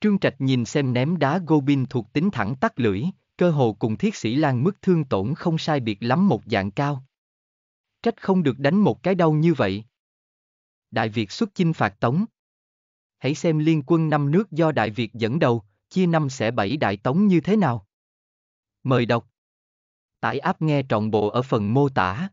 Trương Trạch nhìn xem ném đá Gobin thuộc tính thẳng tắt lưỡi, cơ hồ cùng thiết sĩ Lan mức thương tổn không sai biệt lắm một dạng cao. Trách không được đánh một cái đau như vậy. Đại Việt xuất chinh phạt tống hãy xem liên quân năm nước do Đại Việt dẫn đầu, chia năm sẽ bảy Đại Tống như thế nào. Mời đọc. Tải áp nghe trọn bộ ở phần mô tả.